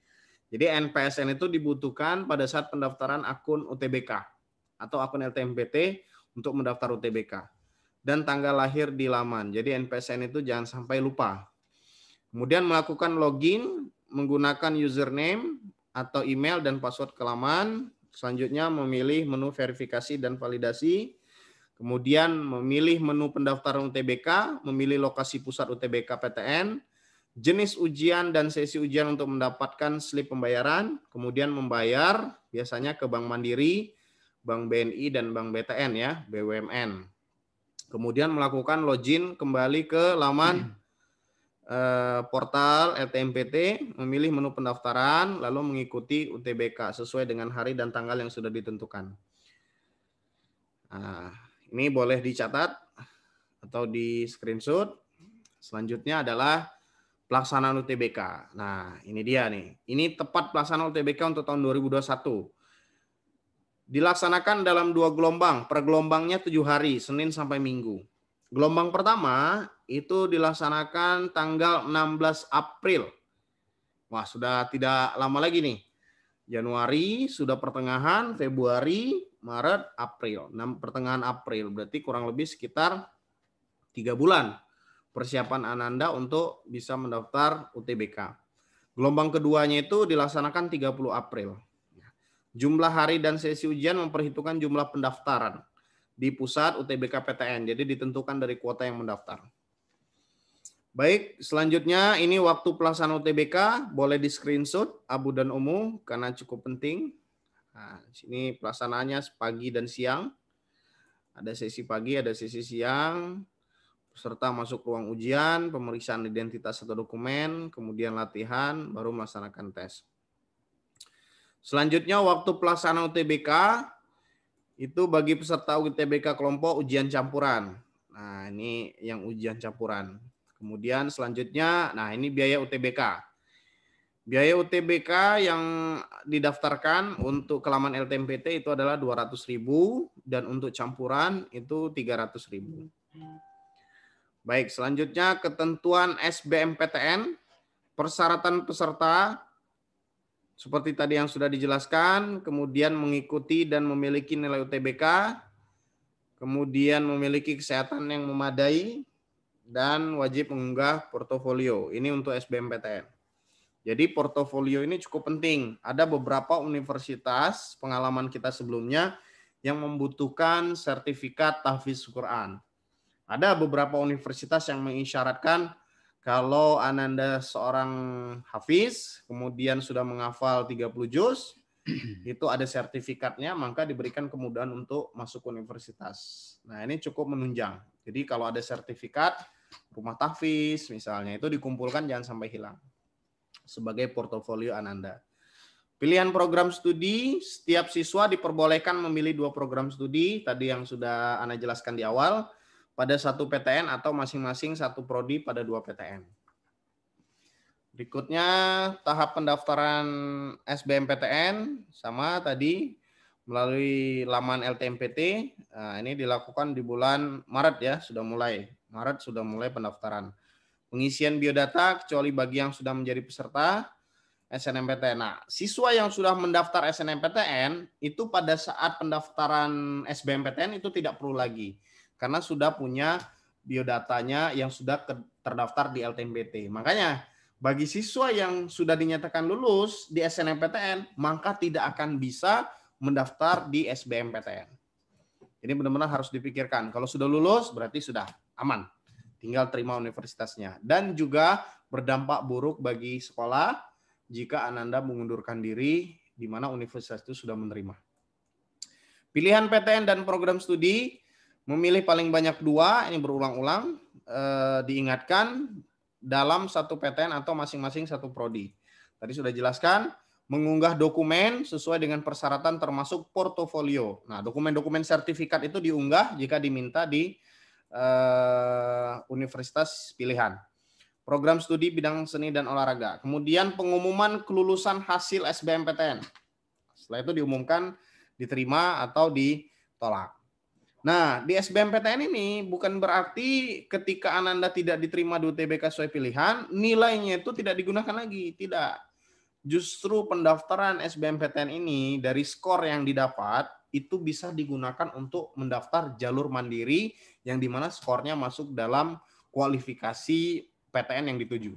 S2: Jadi NPSN itu dibutuhkan pada saat pendaftaran akun UTBK atau akun LTMPT untuk mendaftar UTBK dan tanggal lahir di laman. Jadi NPSN itu jangan sampai lupa. Kemudian melakukan login menggunakan username atau email dan password kelaman. Selanjutnya memilih menu verifikasi dan validasi. Kemudian memilih menu pendaftaran UTBK, memilih lokasi pusat UTBK PTN, jenis ujian dan sesi ujian untuk mendapatkan slip pembayaran, kemudian membayar biasanya ke Bank Mandiri, Bank BNI dan Bank BTN ya, BUMN. Kemudian melakukan login kembali ke laman hmm. Eh, portal LTMPT, memilih menu pendaftaran, lalu mengikuti UTBK sesuai dengan hari dan tanggal yang sudah ditentukan. Nah, ini boleh dicatat atau di screenshot. Selanjutnya adalah pelaksanaan UTBK. Nah, ini dia nih. Ini tepat pelaksanaan UTBK untuk tahun 2021. Dilaksanakan dalam dua gelombang. Per gelombangnya tujuh hari, Senin sampai Minggu. Gelombang pertama itu dilaksanakan tanggal 16 April. Wah, sudah tidak lama lagi nih. Januari sudah pertengahan, Februari, Maret, April. Nah, pertengahan April, berarti kurang lebih sekitar tiga bulan persiapan Ananda untuk bisa mendaftar UTBK. Gelombang keduanya itu dilaksanakan 30 April. Jumlah hari dan sesi ujian memperhitungkan jumlah pendaftaran di pusat UTBK PTN. Jadi ditentukan dari kuota yang mendaftar. Baik, selanjutnya ini waktu pelaksanaan UTBK boleh di screenshot Abu dan Umu karena cukup penting. Nah, sini pelaksanaannya pagi dan siang. Ada sesi pagi, ada sesi siang. Peserta masuk ruang ujian, pemeriksaan identitas atau dokumen, kemudian latihan, baru melaksanakan tes. Selanjutnya waktu pelaksanaan UTBK itu bagi peserta UTBK kelompok ujian campuran. Nah, ini yang ujian campuran. Kemudian selanjutnya, nah ini biaya UTBK. Biaya UTBK yang didaftarkan untuk kelaman LTMPT itu adalah 200.000 dan untuk campuran itu 300.000. Baik, selanjutnya ketentuan SBMPTN, persyaratan peserta, seperti tadi yang sudah dijelaskan, kemudian mengikuti dan memiliki nilai UTBK, kemudian memiliki kesehatan yang memadai, dan wajib mengunggah portofolio. Ini untuk SBMPTN. Jadi portofolio ini cukup penting. Ada beberapa universitas pengalaman kita sebelumnya yang membutuhkan sertifikat tahfiz Quran. Ada beberapa universitas yang mengisyaratkan kalau Ananda seorang hafiz, kemudian sudah menghafal 30 juz, [CLEARS THROAT] itu ada sertifikatnya, maka diberikan kemudahan untuk masuk universitas. Nah, ini cukup menunjang. Jadi kalau ada sertifikat rumah tahfiz misalnya, itu dikumpulkan jangan sampai hilang. Sebagai portofolio Ananda. Pilihan program studi, setiap siswa diperbolehkan memilih dua program studi, tadi yang sudah Anda jelaskan di awal, pada satu PTN atau masing-masing satu prodi pada dua PTN. Berikutnya tahap pendaftaran SBMPTN sama tadi melalui laman LTMPT. Nah, ini dilakukan di bulan Maret ya, sudah mulai. Maret sudah mulai pendaftaran. Pengisian biodata kecuali bagi yang sudah menjadi peserta SNMPTN. Nah, siswa yang sudah mendaftar SNMPTN itu pada saat pendaftaran SBMPTN itu tidak perlu lagi karena sudah punya biodatanya yang sudah terdaftar di LTMPT. Makanya bagi siswa yang sudah dinyatakan lulus di SNMPTN, maka tidak akan bisa mendaftar di SBMPTN. Ini benar-benar harus dipikirkan. Kalau sudah lulus berarti sudah aman. Tinggal terima universitasnya. Dan juga berdampak buruk bagi sekolah jika Ananda mengundurkan diri di mana universitas itu sudah menerima. Pilihan PTN dan program studi Memilih paling banyak dua, ini berulang-ulang, eh, diingatkan dalam satu PTN atau masing-masing satu prodi. Tadi sudah jelaskan, mengunggah dokumen sesuai dengan persyaratan termasuk portofolio. Nah, dokumen-dokumen sertifikat itu diunggah jika diminta di eh, universitas pilihan. Program studi bidang seni dan olahraga. Kemudian pengumuman kelulusan hasil SBMPTN. Setelah itu diumumkan diterima atau ditolak. Nah, di SBMPTN ini bukan berarti ketika Ananda tidak diterima di UTBK sesuai pilihan, nilainya itu tidak digunakan lagi. Tidak. Justru pendaftaran SBMPTN ini dari skor yang didapat itu bisa digunakan untuk mendaftar jalur mandiri yang dimana skornya masuk dalam kualifikasi PTN yang dituju.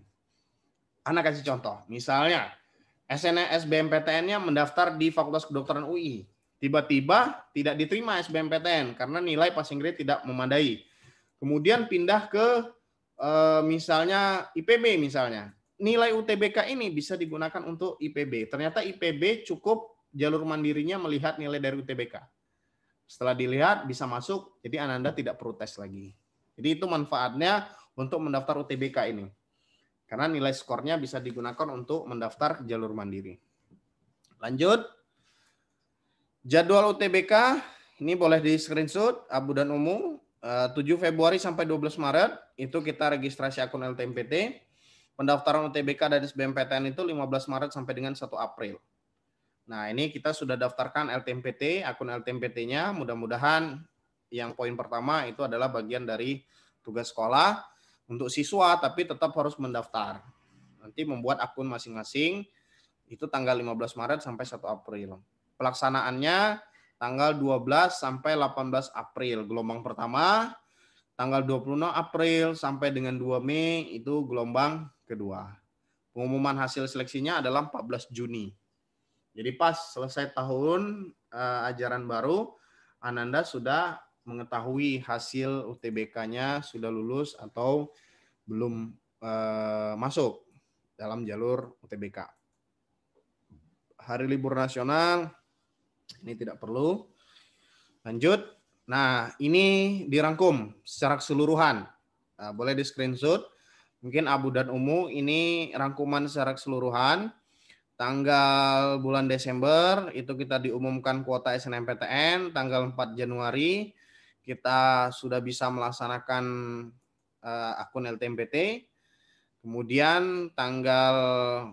S2: Anak kasih contoh, misalnya bmptn nya mendaftar di Fakultas Kedokteran UI Tiba-tiba tidak diterima SBMPTN karena nilai passing grade tidak memadai. Kemudian pindah ke eh, misalnya IPB misalnya. Nilai UTBK ini bisa digunakan untuk IPB. Ternyata IPB cukup jalur mandirinya melihat nilai dari UTBK. Setelah dilihat bisa masuk, jadi Ananda tidak perlu tes lagi. Jadi itu manfaatnya untuk mendaftar UTBK ini. Karena nilai skornya bisa digunakan untuk mendaftar jalur mandiri. Lanjut. Jadwal UTBK ini boleh di screenshot Abu dan Umu. 7 eh, Februari sampai 12 Maret itu kita registrasi akun LTMPT. Pendaftaran UTBK dan SBMPTN itu 15 Maret sampai dengan 1 April. Nah, ini kita sudah daftarkan LTMPT, akun LTMPT-nya. Mudah-mudahan yang poin pertama itu adalah bagian dari tugas sekolah untuk siswa tapi tetap harus mendaftar. Nanti membuat akun masing-masing itu tanggal 15 Maret sampai 1 April. Pelaksanaannya tanggal 12 sampai 18 April gelombang pertama, tanggal 26 April sampai dengan 2 Mei itu gelombang kedua. Pengumuman hasil seleksinya adalah 14 Juni. Jadi pas selesai tahun uh, ajaran baru, Ananda sudah mengetahui hasil UTBK-nya sudah lulus atau belum uh, masuk dalam jalur UTBK. Hari libur nasional ini tidak perlu. Lanjut. Nah, ini dirangkum secara keseluruhan. Ah, boleh di screenshot. Mungkin Abu dan Umu ini rangkuman secara keseluruhan. Tanggal bulan Desember itu kita diumumkan kuota SNMPTN. Tanggal 4 Januari kita sudah bisa melaksanakan ah, akun LTMPT. Kemudian tanggal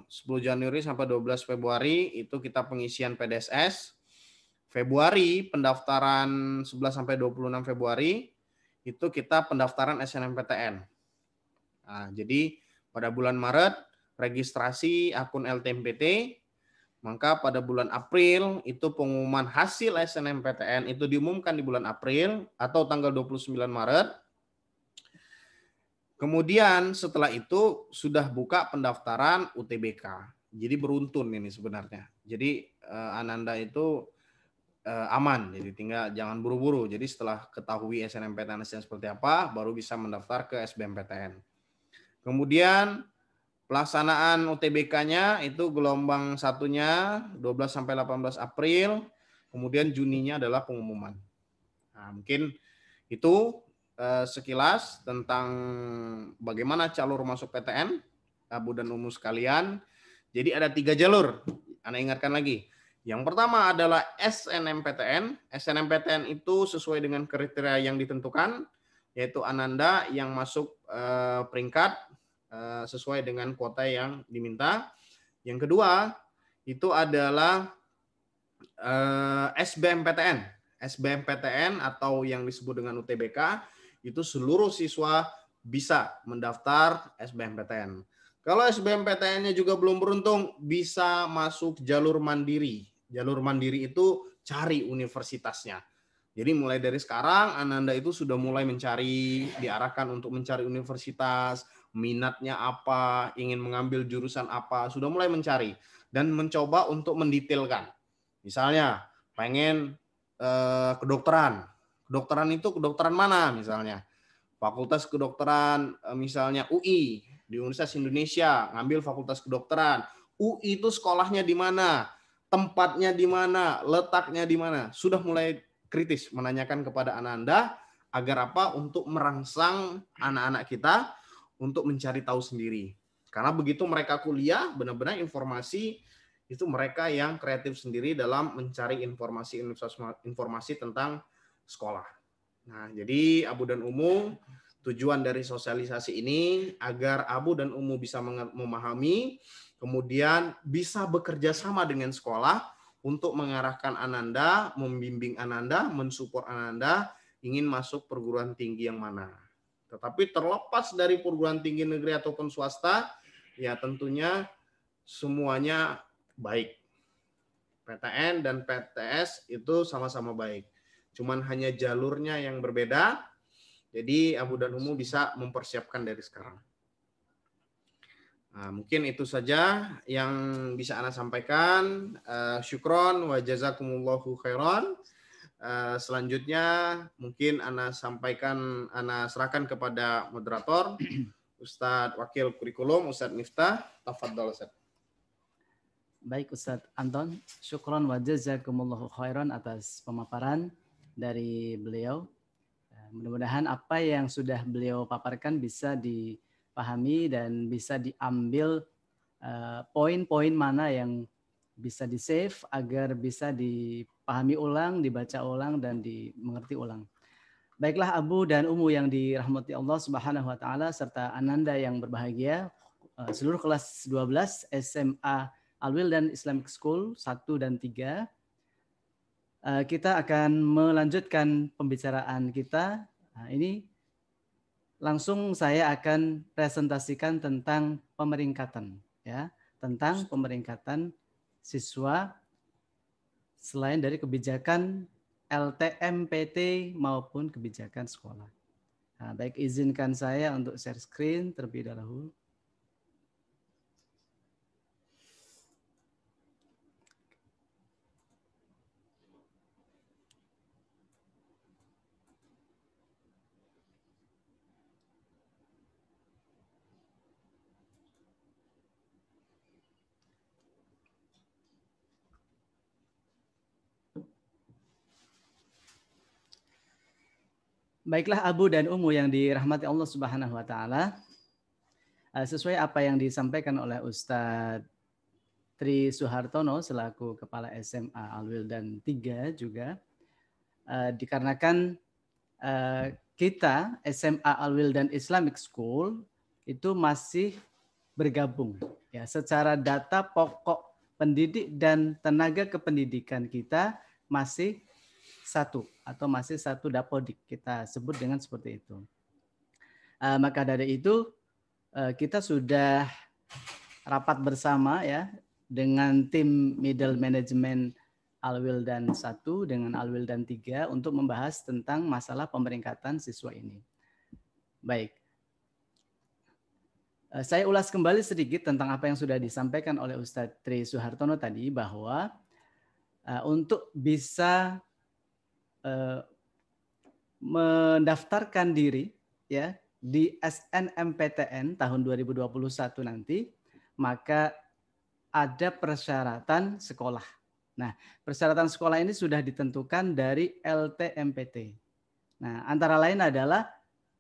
S2: 10 Januari sampai 12 Februari itu kita pengisian PDSS. Februari pendaftaran 11 sampai 26 Februari itu kita pendaftaran SNMPTN. Nah, jadi pada bulan Maret registrasi akun LTMPT, maka pada bulan April itu pengumuman hasil SNMPTN itu diumumkan di bulan April atau tanggal 29 Maret. Kemudian setelah itu sudah buka pendaftaran UTBK. Jadi beruntun ini sebenarnya. Jadi eh, Ananda itu uh, aman. Jadi tinggal jangan buru-buru. Jadi setelah ketahui SNMPTN seperti apa, baru bisa mendaftar ke SBMPTN. Kemudian pelaksanaan UTBK-nya itu gelombang satunya 12 sampai 18 April, kemudian Juninya adalah pengumuman. Nah, mungkin itu uh, sekilas tentang bagaimana calur masuk PTN, Abu dan umum sekalian. Jadi ada tiga jalur. Anda ingatkan lagi. Yang pertama adalah SNMPTN. SNMPTN itu sesuai dengan kriteria yang ditentukan, yaitu Ananda yang masuk eh, peringkat eh, sesuai dengan kuota yang diminta. Yang kedua itu adalah eh, SBMPTN. SBMPTN atau yang disebut dengan UTBK itu seluruh siswa bisa mendaftar SBMPTN. Kalau SBMPTN-nya juga belum beruntung, bisa masuk jalur mandiri jalur mandiri itu cari universitasnya. Jadi mulai dari sekarang Ananda itu sudah mulai mencari diarahkan untuk mencari universitas, minatnya apa, ingin mengambil jurusan apa, sudah mulai mencari dan mencoba untuk mendetailkan. Misalnya pengen eh, kedokteran. Kedokteran itu kedokteran mana misalnya? Fakultas kedokteran eh, misalnya UI di Universitas Indonesia ngambil fakultas kedokteran. UI itu sekolahnya di mana? tempatnya di mana, letaknya di mana. Sudah mulai kritis menanyakan kepada anak Anda agar apa? Untuk merangsang anak-anak kita untuk mencari tahu sendiri. Karena begitu mereka kuliah, benar-benar informasi itu mereka yang kreatif sendiri dalam mencari informasi informasi tentang sekolah. Nah, jadi Abu dan Umu tujuan dari sosialisasi ini agar Abu dan Umu bisa memahami Kemudian bisa bekerja sama dengan sekolah untuk mengarahkan Ananda, membimbing Ananda, mensupport Ananda ingin masuk perguruan tinggi yang mana. Tetapi terlepas dari perguruan tinggi negeri ataupun swasta, ya tentunya semuanya baik. PTN dan PTS itu sama-sama baik. Cuman hanya jalurnya yang berbeda. Jadi Abu dan Umu bisa mempersiapkan dari sekarang. Nah, mungkin itu saja yang bisa Anda sampaikan. Uh, syukron wa jazakumullahu khairan. Uh, selanjutnya mungkin Anda sampaikan, Anda serahkan kepada moderator, [CLEARS THROAT] Ustadz Wakil Kurikulum, Ustadz Miftah. Tafadol Ustadz.
S1: Baik Ustadz Anton, syukron wa jazakumullahu khairan atas pemaparan dari beliau. Ah, mudah-mudahan apa yang sudah beliau paparkan bisa di pahami dan bisa diambil eh, poin-poin uh, mana yang bisa di save agar bisa dipahami ulang, dibaca ulang dan dimengerti ulang. Baiklah Abu dan Umu yang dirahmati Allah Subhanahu wa taala serta Ananda yang berbahagia, eh, seluruh kelas 12 SMA Alwil dan Islamic School 1 dan 3. Eh, kita akan melanjutkan pembicaraan kita. Nah, ini langsung saya akan presentasikan tentang pemeringkatan ya, tentang pemeringkatan siswa selain dari kebijakan LTMPT maupun kebijakan sekolah. Nah, baik izinkan saya untuk share screen terlebih dahulu. Baiklah Abu dan Umu yang dirahmati Allah Subhanahu wa taala. Eh, sesuai apa yang disampaikan oleh Ustadz Tri Suhartono selaku kepala SMA Alwil dan Tiga juga eh, dikarenakan eh, kita SMA Alwil dan Islamic School itu masih bergabung ya secara data pokok pendidik dan tenaga kependidikan kita masih satu atau masih satu dapodik kita sebut dengan seperti itu. Uh, maka dari itu uh, kita sudah rapat bersama ya dengan tim middle management Alwil dan satu dengan Alwil dan tiga untuk membahas tentang masalah pemeringkatan siswa ini. Baik. Eh, saya ulas kembali sedikit tentang apa yang sudah disampaikan oleh Ustadz Tri Suhartono tadi bahwa untuk bisa Eh, mendaftarkan diri ya di SNMPTN tahun 2021 nanti, maka ada persyaratan sekolah. Nah, persyaratan sekolah ini sudah ditentukan dari LTMPT. Nah, antara lain adalah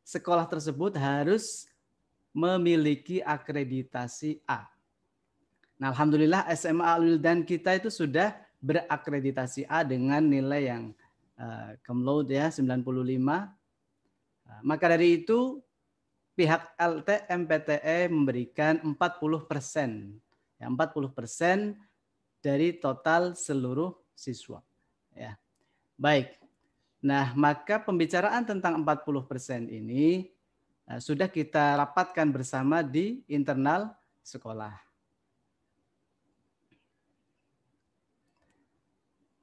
S1: sekolah tersebut harus memiliki akreditasi A. Nah, alhamdulillah SMA Alwildan dan kita itu sudah berakreditasi A dengan nilai yang Kemloud eh, ya 95. Eh, maka dari itu pihak LTMPTE memberikan 40 persen, ya, 40 persen dari total seluruh siswa. Ya. Baik. Nah, maka pembicaraan tentang 40 persen ini uh, sudah kita rapatkan bersama di internal sekolah.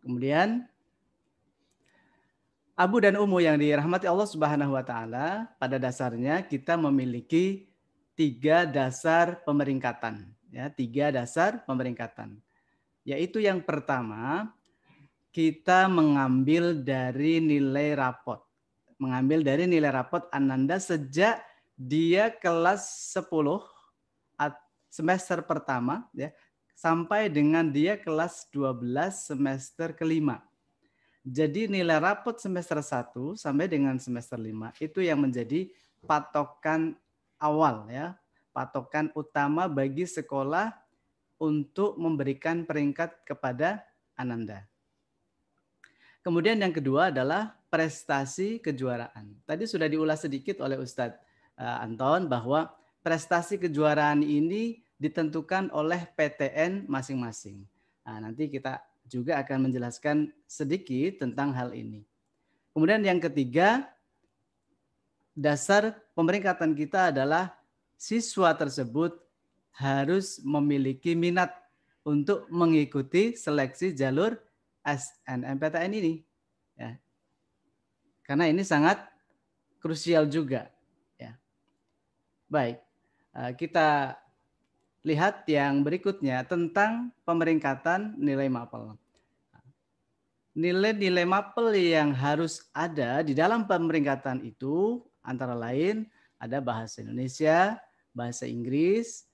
S1: Kemudian Abu dan Umu yang dirahmati Allah Subhanahu wa taala, pada dasarnya kita memiliki tiga dasar pemeringkatan, ya, tiga dasar pemeringkatan. Yaitu yang pertama, kita mengambil dari nilai rapot. Mengambil dari nilai rapot Ananda sejak dia kelas 10 semester pertama ya sampai dengan dia kelas 12 semester kelima. Jadi nilai rapot semester 1 sampai dengan semester 5 itu yang menjadi patokan awal ya, patokan utama bagi sekolah untuk memberikan peringkat kepada Ananda. Kemudian yang kedua adalah prestasi kejuaraan. Tadi sudah diulas sedikit oleh Ustadz eh, Anton bahwa prestasi kejuaraan ini ditentukan oleh PTN masing-masing. Nah, nanti kita juga akan menjelaskan sedikit tentang hal ini. Kemudian yang ketiga, dasar pemeringkatan kita adalah siswa tersebut harus memiliki minat untuk mengikuti seleksi jalur SNMPTN ini. Ya. Karena ini sangat krusial juga. Ya. Baik, eh, kita lihat yang berikutnya tentang pemeringkatan nilai mapel. Nilai-nilai mapel yang harus ada di dalam pemeringkatan itu antara lain ada bahasa Indonesia, bahasa Inggris,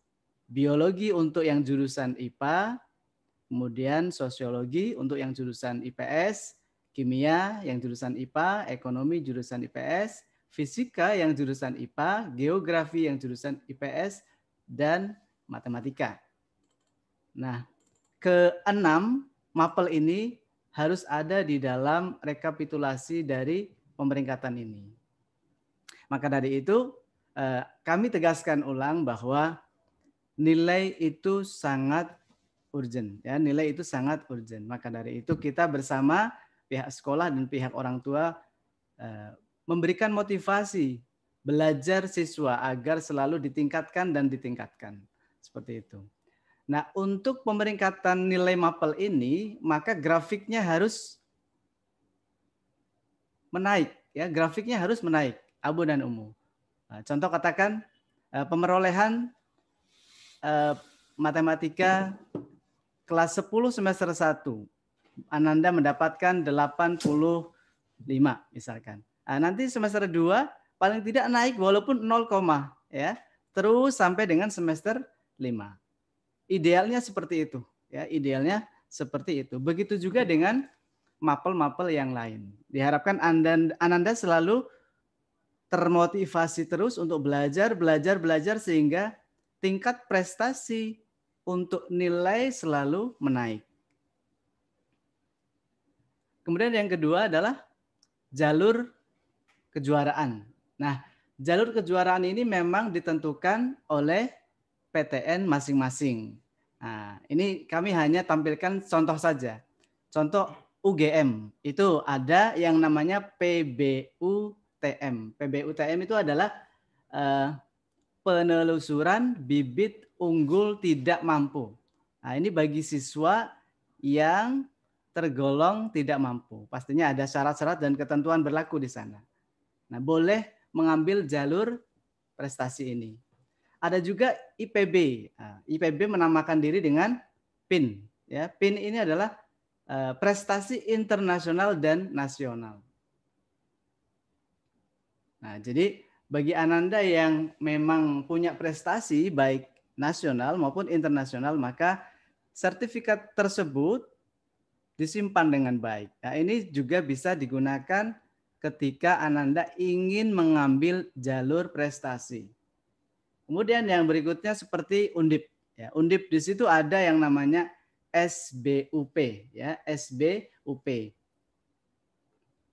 S1: biologi untuk yang jurusan IPA, kemudian sosiologi untuk yang jurusan IPS, kimia yang jurusan IPA, ekonomi jurusan IPS, fisika yang jurusan IPA, geografi yang jurusan IPS, dan matematika. Nah, keenam mapel ini harus ada di dalam rekapitulasi dari pemeringkatan ini. Maka dari itu eh, kami tegaskan ulang bahwa nilai itu sangat urgent ya, nilai itu sangat urgent. Maka dari itu kita bersama pihak sekolah dan pihak orang tua eh, memberikan motivasi belajar siswa agar selalu ditingkatkan dan ditingkatkan. Seperti itu. Nah, untuk pemeringkatan nilai mapel ini, maka grafiknya harus menaik ya, grafiknya harus menaik abu dan umu. Nah, contoh katakan eh, pemerolehan eh, matematika kelas 10 semester 1 Ananda mendapatkan 85 misalkan. Nah, nanti semester 2 paling tidak naik walaupun 0, ya. Terus sampai dengan semester Idealnya seperti itu, ya. Idealnya seperti itu. Begitu juga dengan mapel-mapel yang lain. Diharapkan Anda Ananda selalu termotivasi terus untuk belajar, belajar, belajar sehingga tingkat prestasi untuk nilai selalu menaik. Kemudian yang kedua adalah jalur kejuaraan. Nah, jalur kejuaraan ini memang ditentukan oleh PTN masing-masing. Nah, ini kami hanya tampilkan contoh saja. Contoh UGM itu ada yang namanya PBUTM. PBUTM itu adalah eh, penelusuran bibit unggul tidak mampu. Nah, ini bagi siswa yang tergolong tidak mampu. Pastinya ada syarat-syarat dan ketentuan berlaku di sana. Nah, boleh mengambil jalur prestasi ini. Ada juga IPB. Nah, IPB menamakan diri dengan PIN. Ya, PIN ini adalah eh, prestasi internasional dan nasional. Nah, jadi bagi ananda yang memang punya prestasi baik nasional maupun internasional, maka sertifikat tersebut disimpan dengan baik. Nah, ini juga bisa digunakan ketika Ananda ingin mengambil jalur prestasi. Kemudian yang berikutnya seperti Undip. Ya, Undip di situ ada yang namanya SBUP ya, SBUP.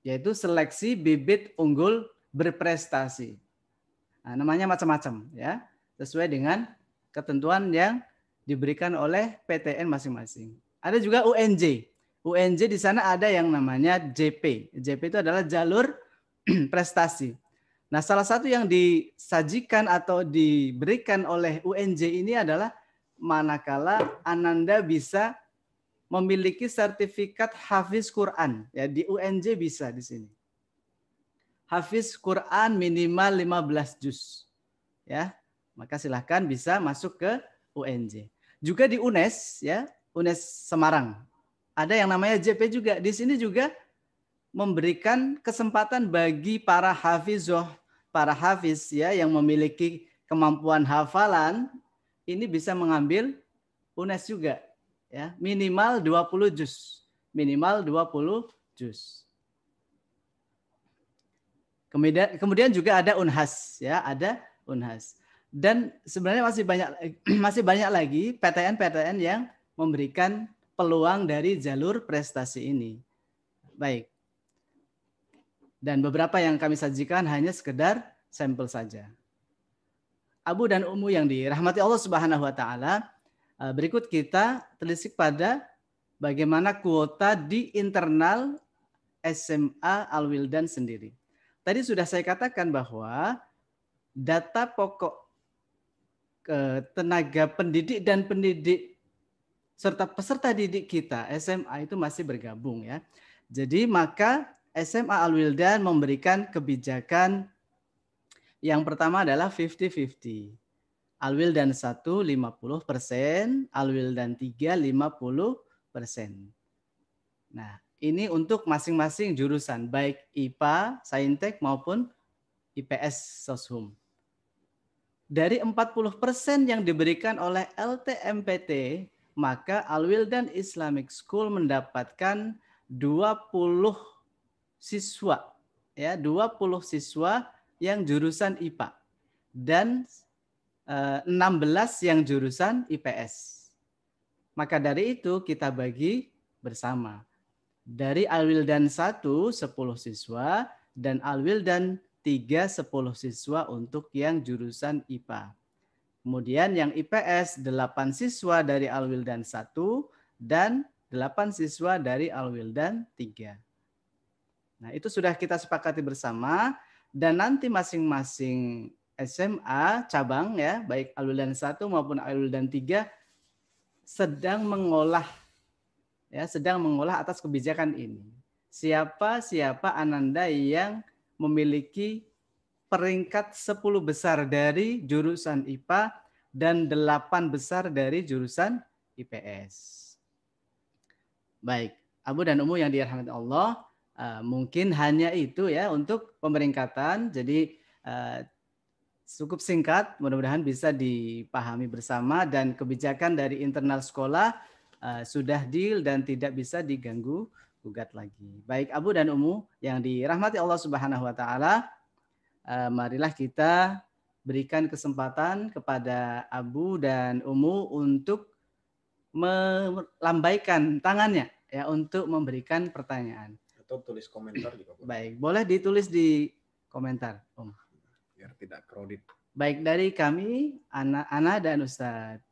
S1: Yaitu seleksi bibit unggul berprestasi. Nah, namanya macam-macam ya, sesuai dengan ketentuan yang diberikan oleh PTN masing-masing. Ada juga UNJ. UNJ di sana ada yang namanya JP. JP itu adalah jalur [CLEARS THROAT] prestasi. Nah, salah satu yang disajikan atau diberikan oleh UNJ ini adalah manakala Ananda bisa memiliki sertifikat hafiz Quran. Ya, di UNJ bisa di sini. Hafiz Quran minimal 15 juz. Ya, maka silahkan bisa masuk ke UNJ. Juga di UNES ya, UNES Semarang. Ada yang namanya JP juga. Di sini juga memberikan kesempatan bagi para hafizoh, para hafiz ya yang memiliki kemampuan hafalan ini bisa mengambil UNES juga ya minimal 20 juz minimal 20 juz kemudian kemudian juga ada unhas ya ada unhas dan sebenarnya masih banyak [CLEARS THROAT] masih banyak lagi PTN-PTN yang memberikan peluang dari jalur prestasi ini baik dan beberapa yang kami sajikan hanya sekedar sampel saja. Abu dan Umu yang dirahmati Allah Subhanahu wa taala, eh, berikut kita telisik pada bagaimana kuota di internal SMA Al-Wildan sendiri. Tadi sudah saya katakan bahwa data pokok eh, tenaga pendidik dan pendidik serta peserta didik kita SMA itu masih bergabung ya. Jadi maka SMA Al-Wildan memberikan kebijakan yang pertama adalah 50-50. Al-Wildan 1 50 persen, Al-Wildan 3 50 persen. Nah, ini untuk masing-masing jurusan, baik IPA, Saintek maupun IPS Soshum. Dari 40 persen yang diberikan oleh LTMPT, maka Alwildan Islamic School mendapatkan 20 siswa ya 20 siswa yang jurusan IPA dan 16 eh, yang jurusan IPS. Maka dari itu kita bagi bersama. Dari Alwil dan 1 10 siswa dan Alwil dan 3 10 siswa untuk yang jurusan IPA. Kemudian yang IPS 8 siswa dari Alwil dan 1 dan 8 siswa dari Alwil dan 3. Nah, itu sudah kita sepakati bersama dan nanti masing-masing SMA cabang ya, baik dan 1 maupun Alul dan 3 sedang mengolah ya, sedang mengolah atas kebijakan ini. Siapa-siapa ananda yang memiliki peringkat 10 besar dari jurusan IPA dan 8 besar dari jurusan IPS. Baik, Abu dan Umu yang dirahmati Allah, Eh, mungkin hanya itu ya untuk pemeringkatan. Jadi uh, cukup singkat, mudah-mudahan bisa dipahami bersama dan kebijakan dari internal sekolah uh, sudah deal dan tidak bisa diganggu gugat lagi. Baik Abu dan Umu yang dirahmati Allah Subhanahu wa taala, uh, marilah kita berikan kesempatan kepada Abu dan Umu untuk melambaikan tangannya ya untuk memberikan pertanyaan
S2: atau tulis komentar juga
S1: boleh. Baik, boleh ditulis di komentar, Om. Biar
S2: tidak kredit
S1: Baik, dari kami, Ana, Ana dan Ustadz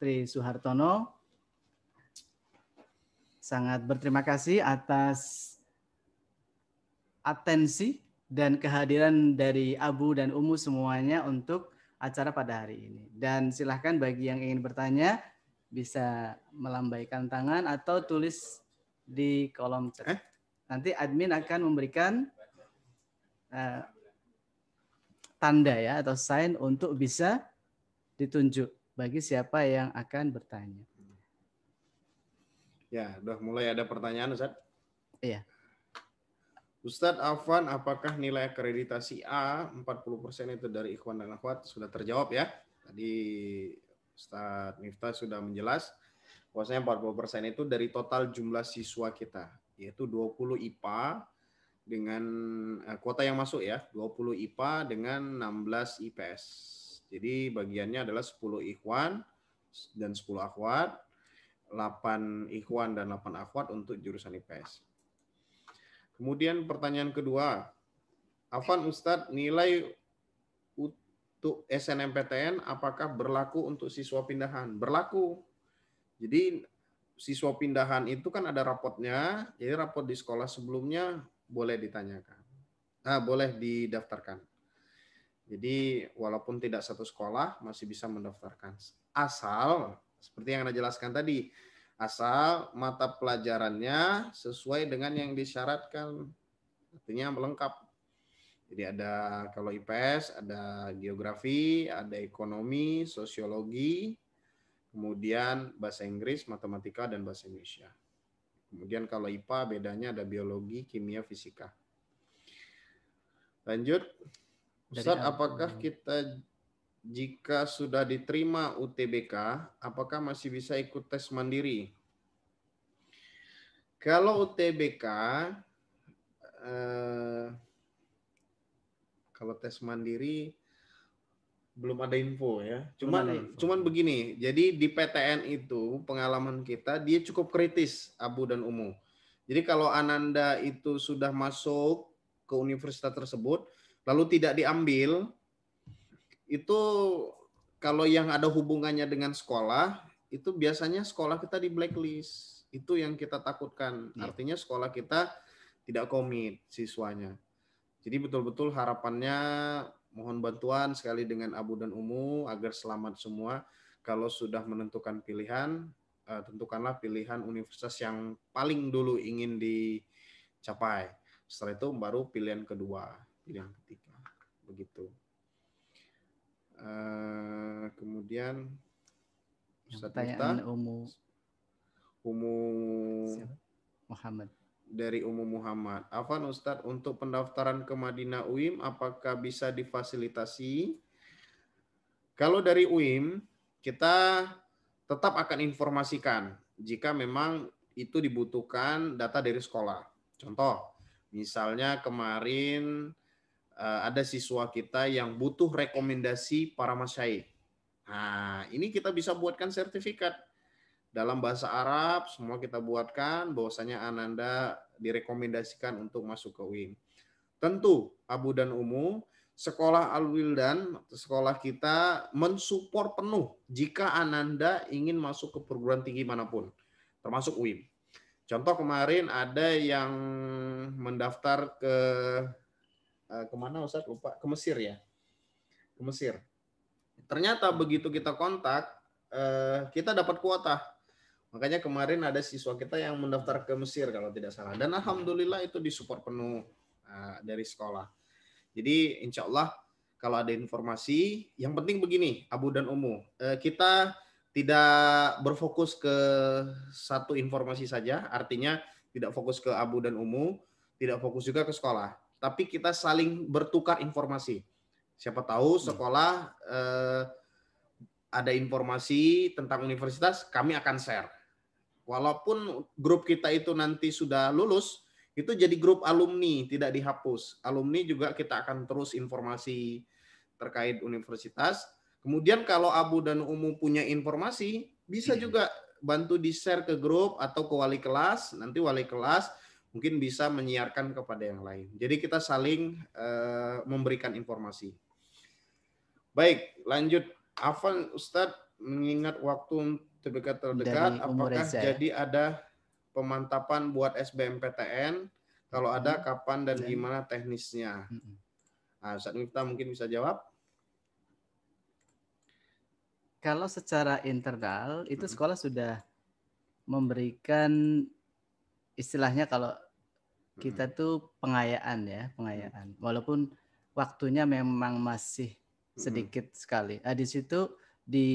S1: Tri Suhartono, sangat berterima kasih atas atensi dan kehadiran dari Abu dan Umu semuanya untuk acara pada hari ini. Dan silahkan bagi yang ingin bertanya bisa melambaikan tangan atau tulis di kolom chat. Eh? Nanti admin akan memberikan uh, tanda ya atau sign untuk bisa ditunjuk bagi siapa yang akan bertanya.
S2: Ya, udah mulai ada pertanyaan Ustaz. Iya. Ustadz Afan, apakah nilai akreditasi A 40% itu dari Ikhwan dan Akhwat? Sudah terjawab ya. Tadi Ustadz Miftah sudah menjelas bahwasanya 40% itu dari total jumlah siswa kita yaitu 20 IPA dengan eh, kuota yang masuk ya, 20 IPA dengan 16 IPS. Jadi bagiannya adalah 10 ikhwan dan 10 akhwat, 8 ikhwan dan 8 akhwat untuk jurusan IPS. Kemudian pertanyaan kedua, Afan Ustadz, nilai untuk SNMPTN apakah berlaku untuk siswa pindahan? Berlaku. Jadi siswa pindahan itu kan ada rapotnya, jadi rapot di sekolah sebelumnya boleh ditanyakan, nah boleh didaftarkan. Jadi walaupun tidak satu sekolah masih bisa mendaftarkan asal seperti yang anda jelaskan tadi asal mata pelajarannya sesuai dengan yang disyaratkan artinya lengkap. Jadi ada kalau IPS ada geografi, ada ekonomi, sosiologi, kemudian bahasa Inggris, matematika, dan bahasa Indonesia. Kemudian kalau IPA bedanya ada biologi, kimia, fisika. Lanjut, Ustadz, apakah kita jika sudah diterima UTBK, apakah masih bisa ikut tes mandiri? Kalau UTBK, eh, kalau tes mandiri, belum ada info ya. Cuman info. cuman begini, jadi di PTN itu pengalaman kita dia cukup kritis Abu dan Umu. Jadi kalau Ananda itu sudah masuk ke universitas tersebut lalu tidak diambil itu kalau yang ada hubungannya dengan sekolah itu biasanya sekolah kita di blacklist. Itu yang kita takutkan. Hmm. Artinya sekolah kita tidak komit siswanya. Jadi betul-betul harapannya Mohon bantuan sekali dengan Abu dan Umu agar selamat semua. Kalau sudah menentukan pilihan, eh, tentukanlah pilihan universitas yang paling dulu ingin dicapai. Setelah itu baru pilihan kedua, pilihan ketiga. Begitu. Eh, kemudian Ustaz Pertanyaan Umu Umu Muhammad dari Umum Muhammad. Afan Ustaz, untuk pendaftaran ke Madinah UIM apakah bisa difasilitasi? Kalau dari UIM, kita tetap akan informasikan jika memang itu dibutuhkan data dari sekolah. Contoh, misalnya kemarin eh, ada siswa kita yang butuh rekomendasi para masyaih. Nah, ini kita bisa buatkan sertifikat dalam bahasa Arab semua kita buatkan bahwasanya Ananda direkomendasikan untuk masuk ke UIN. Tentu Abu dan Umu sekolah Al-Wildan sekolah kita mensupport penuh jika Ananda ingin masuk ke perguruan tinggi manapun termasuk UIN. Contoh kemarin ada yang mendaftar ke eh, kemana Ustaz lupa ke Mesir ya. Ke Mesir. Ternyata begitu kita kontak eh, kita dapat kuota Makanya kemarin ada siswa kita yang mendaftar ke Mesir kalau tidak salah. Dan alhamdulillah itu disupport penuh uh, dari sekolah. Jadi insya Allah kalau ada informasi, yang penting begini, Abu dan Umu, uh, kita tidak berfokus ke satu informasi saja, artinya tidak fokus ke Abu dan Umu, tidak fokus juga ke sekolah, tapi kita saling bertukar informasi. Siapa tahu hmm. sekolah uh, ada informasi tentang universitas, kami akan share. Walaupun grup kita itu nanti sudah lulus, itu jadi grup alumni, tidak dihapus. Alumni juga kita akan terus informasi terkait universitas. Kemudian kalau Abu dan Umu punya informasi, bisa hmm. juga bantu di-share ke grup atau ke wali kelas. Nanti wali kelas mungkin bisa menyiarkan kepada yang lain. Jadi kita saling eh, memberikan informasi. Baik, lanjut. Afan Ustadz mengingat waktu terdekat terdekat apakah Reza. Ya? jadi ada pemantapan buat SBMPTN kalau hmm. ada kapan dan iya. gimana teknisnya hmm. nah saat ini kita mungkin bisa jawab
S1: kalau secara internal itu hmm. sekolah sudah memberikan istilahnya kalau kita tuh pengayaan ya pengayaan walaupun waktunya memang masih sedikit sekali nah, di situ di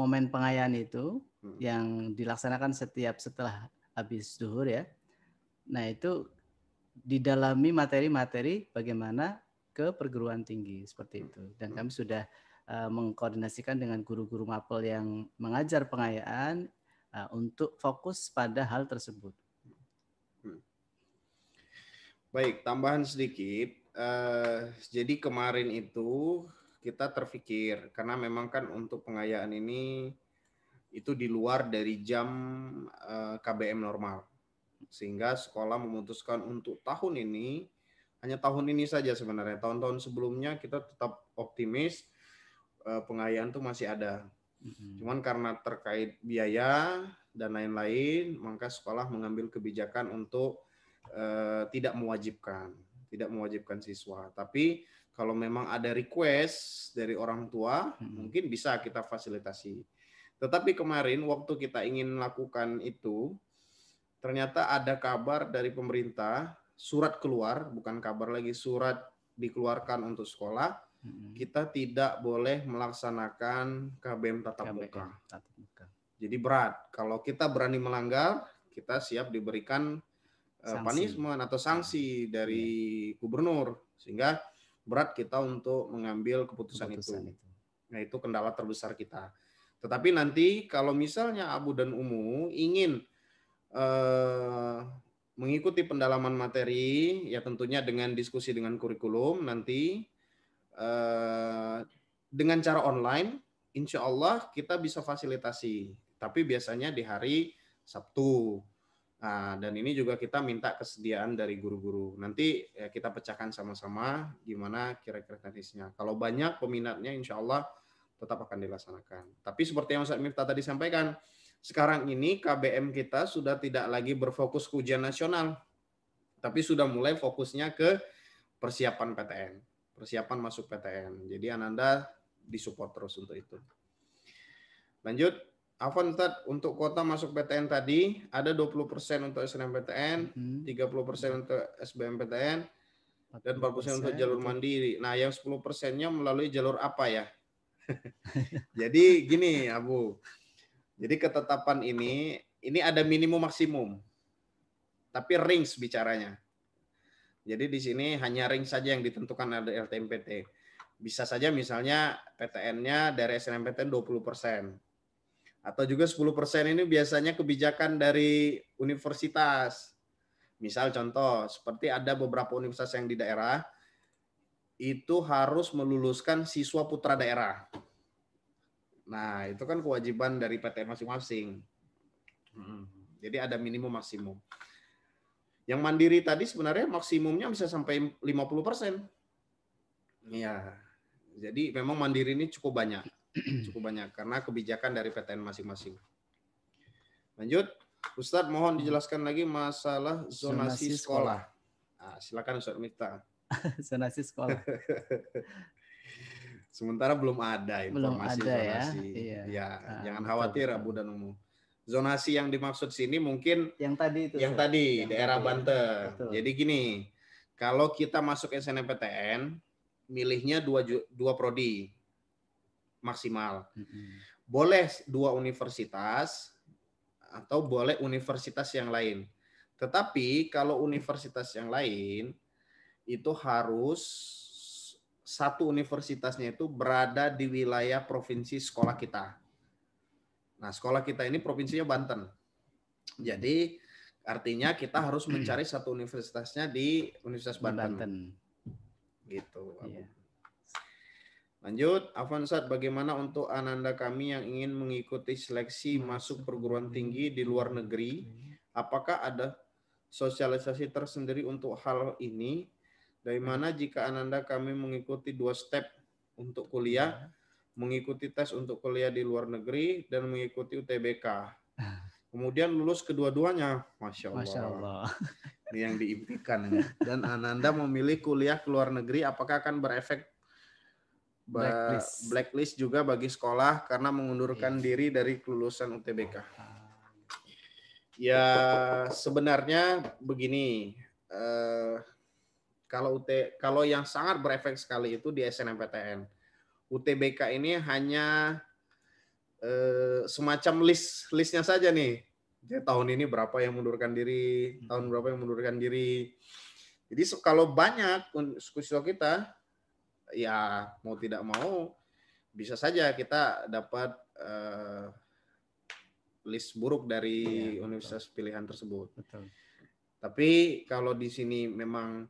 S1: momen pengayaan itu hmm. yang dilaksanakan setiap setelah habis zuhur ya. Nah, itu didalami materi-materi bagaimana ke perguruan tinggi seperti hmm. itu. Dan hmm. kami sudah uh, mengkoordinasikan dengan guru-guru mapel yang mengajar pengayaan uh, untuk fokus pada hal tersebut.
S2: Hmm. Baik, tambahan sedikit. Uh, jadi kemarin itu kita terfikir karena memang kan untuk pengayaan ini itu di luar dari jam eh, KBM normal. Sehingga sekolah memutuskan untuk tahun ini hanya tahun ini saja sebenarnya. Tahun-tahun sebelumnya kita tetap optimis eh, pengayaan tuh masih ada. Mm-hmm. Cuman karena terkait biaya dan lain-lain, maka sekolah mengambil kebijakan untuk eh, tidak mewajibkan, tidak mewajibkan siswa. Tapi kalau memang ada request dari orang tua, hmm. mungkin bisa kita fasilitasi. Tetapi kemarin waktu kita ingin lakukan itu, ternyata ada kabar dari pemerintah, surat keluar, bukan kabar lagi, surat dikeluarkan untuk sekolah, hmm. kita tidak boleh melaksanakan KBM tatap muka. muka. Jadi berat. Kalau kita berani melanggar, kita siap diberikan eh, sanksi. punishment atau sanksi iya. dari gubernur sehingga berat kita untuk mengambil keputusan, keputusan itu. itu. Nah, itu kendala terbesar kita. Tetapi nanti kalau misalnya Abu dan Umu ingin eh, mengikuti pendalaman materi, ya tentunya dengan diskusi dengan kurikulum nanti eh, dengan cara online, insya Allah kita bisa fasilitasi. Tapi biasanya di hari Sabtu. Nah, dan ini juga kita minta kesediaan dari guru-guru. Nanti ya, kita pecahkan sama-sama gimana kira-kira teknisnya. Kalau banyak peminatnya, insya Allah tetap akan dilaksanakan. Tapi seperti yang Ustaz minta tadi sampaikan, sekarang ini KBM kita sudah tidak lagi berfokus ke ujian nasional, tapi sudah mulai fokusnya ke persiapan PTN, persiapan masuk PTN. Jadi Ananda disupport terus untuk itu. Lanjut. Afan Tad, untuk kota masuk PTN tadi ada 20% untuk SNMPTN, hmm. 30% untuk SBMPTN, dan 40% untuk jalur mandiri. Nah, yang 10%-nya melalui jalur apa ya? [LAUGHS] Jadi gini, Abu. Jadi ketetapan ini, ini ada minimum maksimum. Tapi rings bicaranya. Jadi di sini hanya ring saja yang ditentukan ada LTMPT. Bisa saja misalnya PTN-nya dari SNMPTN 20 persen atau juga 10% ini biasanya kebijakan dari universitas. Misal contoh, seperti ada beberapa universitas yang di daerah, itu harus meluluskan siswa putra daerah. Nah, itu kan kewajiban dari pt masing-masing. Hmm, jadi ada minimum maksimum. Yang mandiri tadi sebenarnya maksimumnya bisa sampai 50 persen. Iya. Jadi memang mandiri ini cukup banyak cukup banyak karena kebijakan dari PTN masing-masing. Lanjut, Ustadz mohon dijelaskan lagi masalah zonasi, sekolah. Nah, silakan Ustadz Miftah.
S1: [LAUGHS] zonasi sekolah. [LAUGHS]
S2: Sementara belum ada informasi belum ada ya. zonasi. Ya, iya. ya jangan khawatir Abu dan Umu. Zonasi yang dimaksud sini mungkin yang tadi itu. Yang tadi yang daerah tadi, ya. Banten. Jadi gini, kalau kita masuk SNMPTN milihnya dua dua prodi maksimal. Boleh dua universitas atau boleh universitas yang lain. Tetapi kalau universitas yang lain itu harus satu universitasnya itu berada di wilayah provinsi sekolah kita. Nah, sekolah kita ini provinsinya Banten. Jadi artinya kita harus mencari satu universitasnya di Universitas Banten. Banten. Gitu. Yeah. Lanjut, Avansat bagaimana untuk ananda kami yang ingin mengikuti seleksi masuk perguruan tinggi di luar negeri? Apakah ada sosialisasi tersendiri untuk hal ini? Dari mana jika ananda kami mengikuti dua step untuk kuliah, ya. mengikuti tes untuk kuliah di luar negeri dan mengikuti UTBK. [LAUGHS] Kemudian lulus kedua-duanya, masya Allah. Masya Allah. Ini yang diimpikan ya. Dan Ananda memilih kuliah ke luar negeri, apakah akan berefek blacklist. blacklist juga bagi sekolah karena mengundurkan yeah. diri dari kelulusan UTBK. Oh, ah. Ya sebenarnya begini, eh, kalau UT kalau yang sangat berefek sekali itu di SNMPTN. UTBK ini hanya eh, semacam list listnya saja nih. Jadi ya, tahun ini berapa yang mundurkan diri, hmm. tahun berapa yang mundurkan diri. Jadi kalau banyak siswa kita ya mau tidak mau bisa saja kita dapat uh, list buruk dari ya, universitas betul. pilihan tersebut. Betul. Tapi kalau di sini memang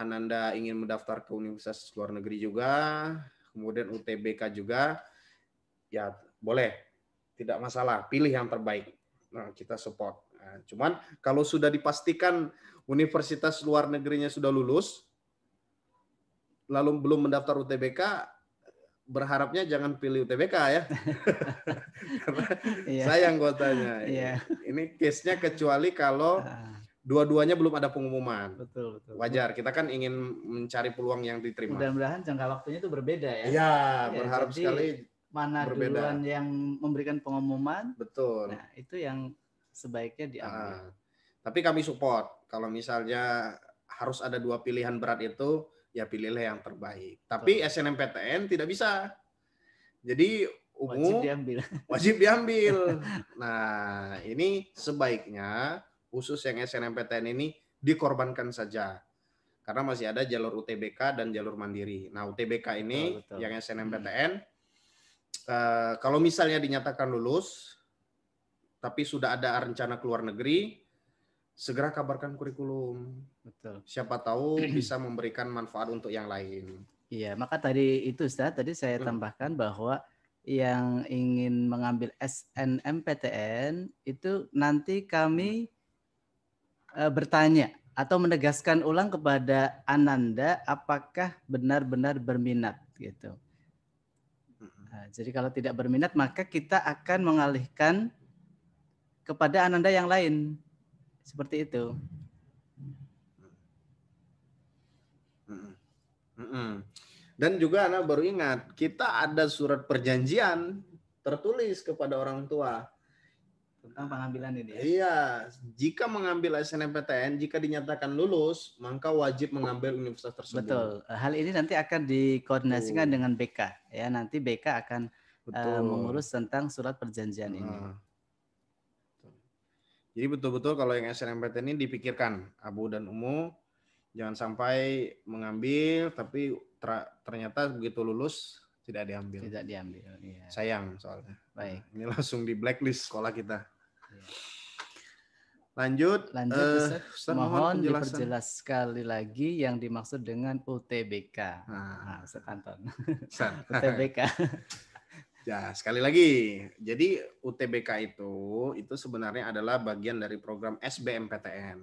S2: Ananda ingin mendaftar ke universitas luar negeri juga, kemudian UTBK juga, ya boleh, tidak masalah, pilih yang terbaik. Nah, kita support. Nah, cuman kalau sudah dipastikan universitas luar negerinya sudah lulus, lalu belum mendaftar UTBK berharapnya jangan pilih UTBK ya. [LAUGHS] Karena iya. sayang kuotanya. Iya. Ini case-nya kecuali kalau ah. dua-duanya belum ada pengumuman. Betul, betul. Wajar, kita kan ingin mencari peluang yang diterima. Mudah-mudahan
S1: jangka waktunya itu berbeda ya. Iya, ya, berharap jadi, sekali mana berbeda. duluan yang memberikan pengumuman. Betul. Nah, itu yang sebaiknya ah, diambil.
S2: tapi kami support kalau misalnya harus ada dua pilihan berat itu ya pilihlah yang terbaik. Tapi SNMPTN tidak bisa. Jadi umum wajib diambil. [LAUGHS] Wajib diambil. nah, ini sebaiknya khusus yang SNMPTN ini dikorbankan saja. Karena masih ada jalur UTBK dan jalur mandiri. Nah, UTBK ini betul, yang SNMPTN hmm. uh, kalau misalnya dinyatakan lulus tapi sudah ada rencana keluar negeri, segera kabarkan kurikulum. Betul. Siapa tahu bisa memberikan manfaat untuk yang lain.
S1: Iya, maka tadi itu Ustaz, tadi saya hmm. tambahkan bahwa yang ingin mengambil SNMPTN itu nanti kami e, bertanya atau menegaskan ulang kepada Ananda apakah benar-benar berminat gitu. Hmm. Nah, jadi kalau tidak berminat maka kita akan mengalihkan kepada Ananda yang lain seperti itu.
S2: Dan juga anak baru ingat, kita ada surat perjanjian tertulis kepada orang tua tentang pengambilan ini. Ya? Iya, jika mengambil SNMPTN, jika dinyatakan lulus, maka wajib mengambil universitas
S1: tersebut. Betul. Hal ini nanti akan dikoordinasikan Betul. dengan BK. Ya, nanti BK akan eh, Betul. mengurus tentang surat perjanjian ini. ini.
S2: Jadi betul-betul kalau yang SNMPT ini dipikirkan Abu dan Umu jangan sampai mengambil tapi ternyata begitu lulus tidak diambil. Tidak diambil. Iya. Sayang soalnya. Baik. ini langsung di blacklist sekolah kita. Iya. Lanjut. Lanjut. Uh, Ustaz, Ustaz mohon, diperjelas
S1: sekali lagi yang dimaksud dengan UTBK. Nah, nah Ustaz Anton. UTBK. [LAUGHS] [LAUGHS]
S2: Ya, sekali lagi. Jadi UTBK itu itu sebenarnya adalah bagian dari program SBMPTN.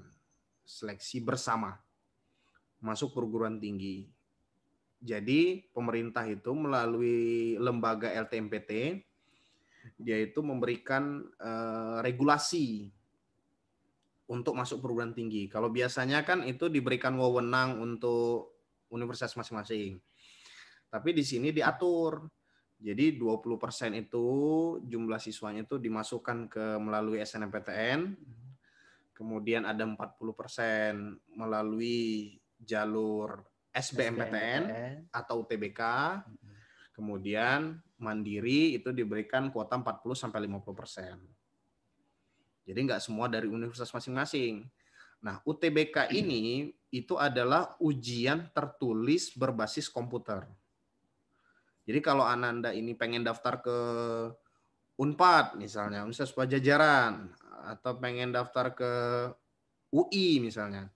S2: Seleksi bersama. Masuk perguruan tinggi. Jadi pemerintah itu melalui lembaga LTMPT dia itu memberikan uh, regulasi untuk masuk perguruan tinggi. Kalau biasanya kan itu diberikan wewenang untuk universitas masing-masing. Tapi di sini diatur jadi 20% itu jumlah siswanya itu dimasukkan ke melalui SNMPTN. Kemudian ada 40% melalui jalur SBMPTN, atau UTBK. Mm-hmm. Kemudian mandiri itu diberikan kuota 40 sampai 50%. Jadi nggak semua dari universitas masing-masing. Nah, UTBK ini itu adalah ujian tertulis berbasis komputer. Jadi kalau Ananda ini pengen daftar ke Unpad misalnya, Universitas Pajajaran atau pengen daftar ke UI misalnya.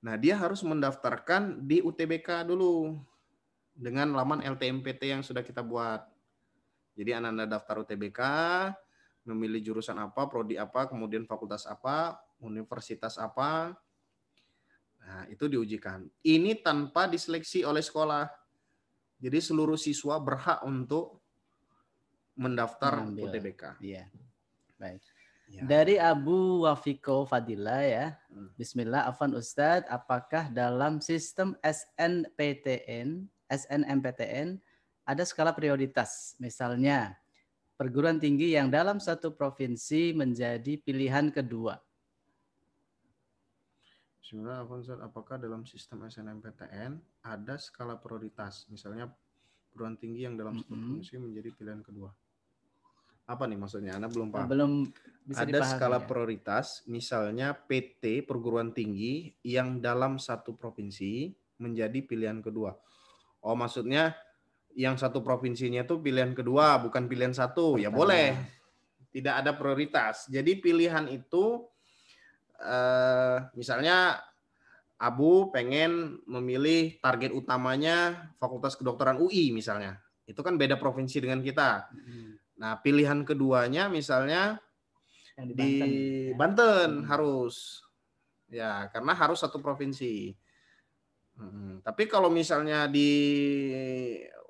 S2: Nah, dia harus mendaftarkan di UTBK dulu dengan laman LTMPT yang sudah kita buat. Jadi Ananda daftar UTBK, memilih jurusan apa, prodi apa, kemudian fakultas apa, universitas apa. Nah, itu diujikan. Ini tanpa diseleksi oleh sekolah. Jadi seluruh siswa berhak untuk
S1: mendaftar Mengambil. UTBK.
S2: Iya. Baik.
S1: Ya. Dari Abu Wafiko Fadila ya. Hmm. Bismillah, Afan Ustadz, apakah dalam sistem SNPTN, SNMPTN ada skala prioritas? Misalnya, perguruan tinggi yang dalam satu provinsi menjadi pilihan kedua.
S2: Bismillah, apakah dalam sistem SNMPTN ada skala prioritas? Misalnya perguruan tinggi yang dalam mm -hmm. satu provinsi menjadi pilihan kedua. Apa nih maksudnya? Anda belum paham. Belum bisa ada skala ya? prioritas, misalnya PT perguruan tinggi yang dalam satu provinsi menjadi pilihan kedua. Oh, maksudnya yang satu provinsinya itu pilihan kedua, bukan pilihan satu. Ya Pertama. Ya boleh. Tidak ada prioritas. Jadi pilihan itu eh, misalnya Abu pengen memilih target utamanya Fakultas Kedokteran UI misalnya. Itu kan beda provinsi dengan kita. Hmm. Nah, pilihan keduanya misalnya Yang di Banten, di Banten ya. harus ya karena harus satu provinsi. Hmm. Tapi kalau misalnya di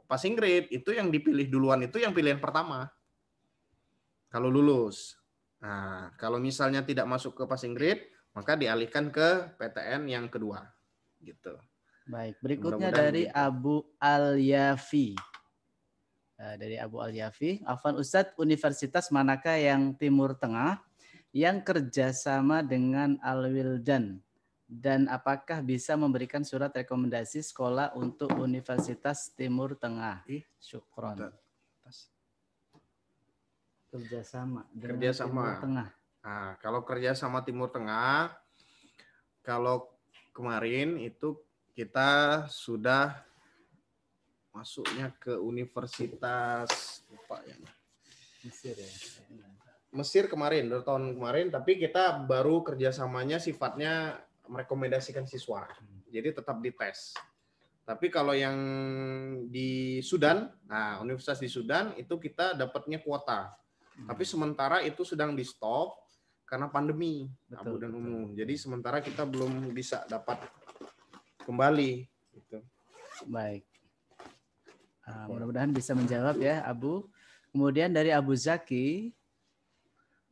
S2: passing grade itu yang dipilih duluan itu yang pilihan pertama. Kalau lulus. Nah, kalau misalnya tidak masuk ke passing grade, maka dialihkan ke PTN yang kedua. Gitu.
S1: Baik, berikutnya Mudah dari gitu. Abu Al-Yafi. Eh, dari Abu Al-Yafi, Afan Ustadz, universitas manakah yang Timur Tengah yang kerjasama dengan Al-Wildan? Dan apakah bisa memberikan surat rekomendasi sekolah untuk Universitas Timur Tengah? Syukron kerjasama dengan kerjasama. Timur Tengah. Nah, kalau kerja
S2: sama Timur Tengah, kalau kemarin itu kita sudah masuknya ke universitas lupa ya. Mesir ya. Mesir kemarin, dari tahun kemarin, tapi kita baru kerjasamanya sifatnya merekomendasikan siswa. Hmm. Jadi tetap dites. Tapi kalau yang di Sudan, nah universitas di Sudan itu kita dapatnya kuota. Tapi hmm. sementara itu sedang di stop karena pandemi betul, abu dan umum. Betul. Jadi sementara kita belum bisa dapat kembali.
S1: Gitu. Baik. Uh, mudah-mudahan bisa menjawab ya Abu. Kemudian dari Abu Zaki,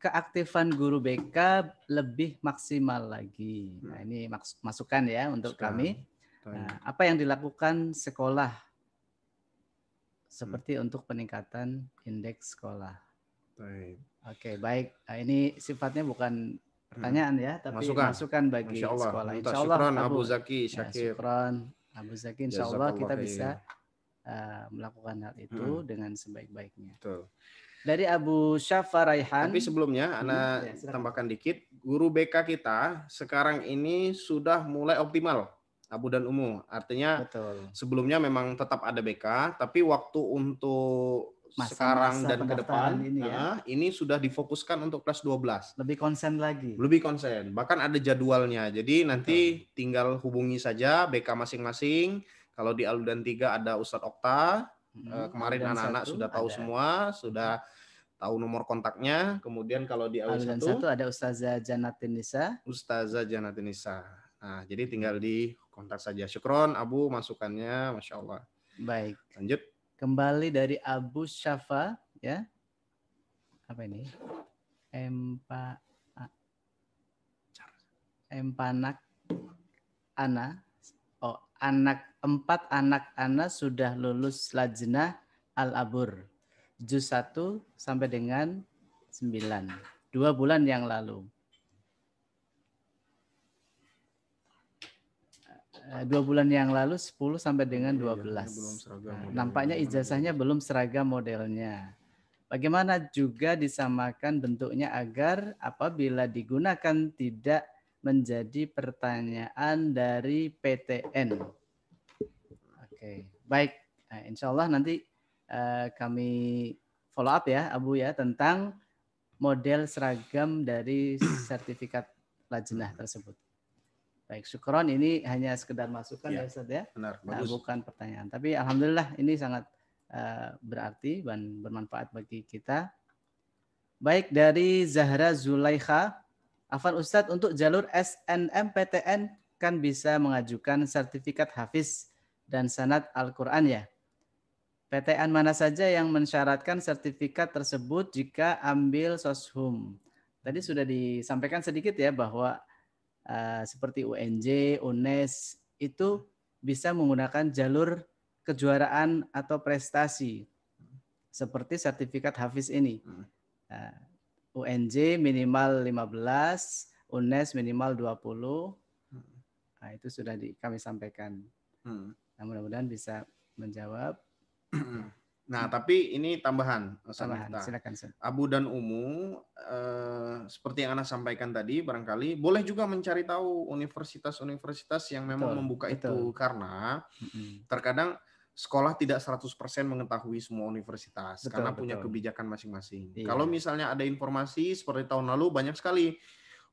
S1: keaktifan guru BK lebih maksimal lagi. Hmm. Nah ini masukan ya untuk Sekarang. kami. Nah, apa yang dilakukan sekolah seperti hmm. untuk peningkatan indeks sekolah? Baik. Oke, baik. Nah, ini sifatnya bukan hmm. pertanyaan ya, tapi masukan, masukan bagi Insya Allah. sekolah. Insya Allah, syukran Abu Zaki, ya, Syakir. Ya, syukran Abu Zaki, Insya Allah kita bisa uh, melakukan hal itu hmm. dengan sebaik-baiknya. Dari Abu Syafa Raihan. Tapi sebelumnya, hmm, Ana ya, tambahkan dikit.
S2: Guru BK kita sekarang ini sudah mulai optimal. Abu dan Umu. Artinya Betul. sebelumnya memang tetap ada BK, tapi waktu untuk masa, sekarang masa dan ke depan ini, ya? uh, ini sudah difokuskan untuk kelas 12. Lebih konsen lagi. Lebih konsen. Bahkan ada jadwalnya. Jadi nanti hmm. tinggal hubungi saja BK masing-masing. Kalau di Aludan 3 ada Ustadz Okta. Hmm, uh, kemarin anak-anak sudah tahu ada. semua, sudah tahu nomor kontaknya. Kemudian kalau di Aludan 1, 1
S1: ada Ustazah Janatinisa
S2: Ustazah Janatinisa Nah, jadi tinggal di kontak saja. Syukron, Abu, masukannya, Masya Allah. Baik. Lanjut.
S1: Kembali dari
S2: Abu Syafa
S1: ya. Apa ini? Empa Empanak Ana. Oh, anak empat anak Ana sudah lulus lajnah Al-Abur. Juz satu sampai dengan sembilan Dua bulan yang lalu. Eh, dua bulan yang lalu 10 sampai dengan 12. Iya, iya, iya nah, nampaknya ijazahnya belum seragam modelnya. Bagaimana juga disamakan bentuknya agar apabila digunakan tidak menjadi pertanyaan dari PTN. Oke, baik. Nah, insya Allah nanti uh, kami follow up ya, Abu ya, tentang model seragam dari sertifikat lajnah hmm. tersebut. Baik, syukron ini hanya sekedar masukan iya. ya, ya Ustaz ya. Benar, nah, bagus. bukan pertanyaan. Tapi alhamdulillah ini sangat uh, berarti dan bermanfaat bagi kita. Baik dari Zahra Zulaikha, Afan Ustadz untuk jalur SNMPTN kan bisa mengajukan sertifikat hafiz dan sanat Al-Quran ya. PTN mana saja yang mensyaratkan sertifikat tersebut jika ambil soshum? Tadi sudah disampaikan sedikit ya bahwa Eh, seperti UNJ, UNES itu hmm. bisa menggunakan jalur kejuaraan atau prestasi seperti sertifikat Hafiz ini. Hmm. Eh, UNJ minimal 15, UNES minimal 20. Hmm. Nah, itu sudah di, kami sampaikan. Nah, mudah-mudahan bisa menjawab. Nah, hmm. tapi ini tambahan.
S2: Eh, tambahan, silakan. Abu dan Umu, eh, seperti yang Anda sampaikan tadi, barangkali boleh juga mencari tahu universitas-universitas yang memang betul, membuka betul. itu. Karena hmm terkadang sekolah tidak 100% mengetahui semua universitas. Betul, karena betul. punya kebijakan masing-masing. Iya. Kalau misalnya ada informasi, seperti tahun lalu banyak sekali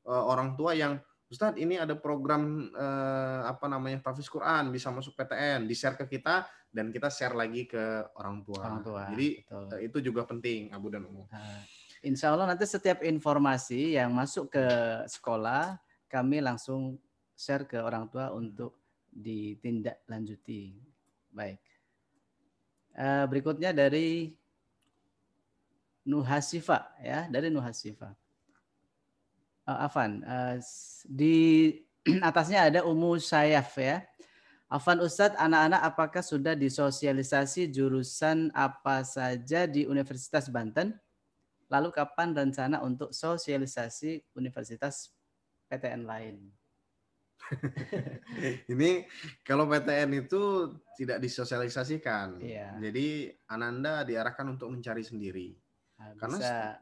S2: uh, orang tua yang, Ustadz ini ada program uh, apa namanya, Tafis Quran, bisa masuk PTN, di-share ke kita, dan kita share lagi ke orang tua. Orang tua. Jadi betul. Eh, itu juga
S1: penting Abu dan Umu. Nah, insya Allah nanti setiap informasi yang masuk ke sekolah kami langsung share ke orang tua hmm. untuk ditindaklanjuti. Baik. Eh, berikutnya dari Nuhasifa ya dari Nuhasifa. Eh, Afan di [CLEARS THROAT] atasnya ada Umu Sayaf ya. Afan Ustadz, anak-anak apakah sudah disosialisasi jurusan apa saja di Universitas Banten? Lalu kapan rencana untuk sosialisasi universitas PTN lain?
S2: [LAUGHS] Ini kalau PTN itu tidak disosialisasikan. Iya. Jadi Ananda diarahkan untuk mencari sendiri. Nah, Karena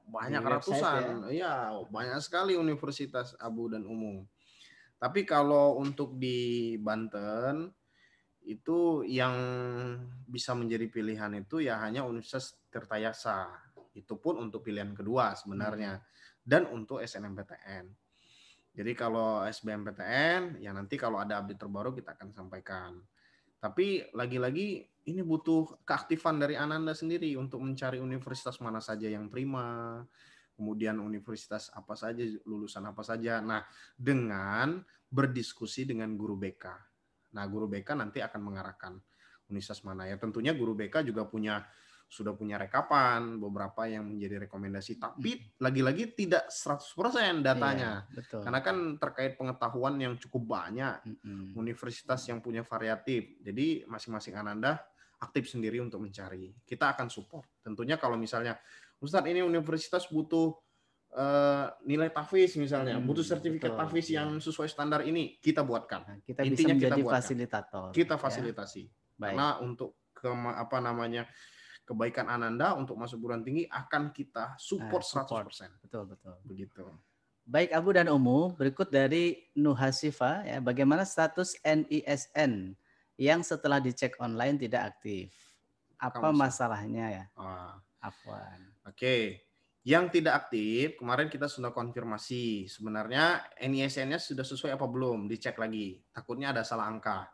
S2: banyak ratusan, ya. Iya, banyak sekali universitas abu dan umum. Tapi kalau untuk di Banten, itu yang bisa menjadi pilihan itu ya hanya Universitas Tirtayasa. Itu pun untuk pilihan kedua sebenarnya. Hmm. Dan untuk SNMPTN. Jadi kalau SBMPTN, ya nanti kalau ada update terbaru kita akan sampaikan. Tapi lagi-lagi ini butuh keaktifan dari Ananda sendiri untuk mencari universitas mana saja yang prima kemudian universitas apa saja, lulusan apa saja. Nah, dengan berdiskusi dengan guru BK Nah, guru BK nanti akan mengarahkan universitas mana. Ya tentunya guru BK juga punya sudah punya rekapan beberapa yang menjadi rekomendasi tapi lagi-lagi tidak 100% datanya. Iya, betul. Karena kan terkait pengetahuan yang cukup banyak hmm universitas yang punya variatif. Jadi masing-masing ananda aktif sendiri untuk mencari. Kita akan support. Tentunya kalau misalnya Ustadz ini universitas butuh Eh, nilai tafis misalnya, hmm, butuh sertifikat betul. tafis yang iya. sesuai standar ini kita buatkan. Nah, kita Intinya bisa menjadi kita
S1: fasilitator. Kita ya. fasilitasi.
S2: Ya. Baik. Karena untuk ke apa namanya kebaikan Ananda untuk masuk perguruan
S1: tinggi akan kita support, nah, support. 100%. Betul, betul. Begitu. Baik Abu dan Umu, berikut dari Nuhasifa ya, bagaimana status NISN yang setelah dicek online tidak aktif? Apa masalahnya ya? Ah. Afwan.
S2: Oke. Okay. Yang tidak aktif, kemarin kita sudah konfirmasi. Sebenarnya NISN-nya sudah sesuai apa belum? Dicek lagi. Takutnya ada salah angka.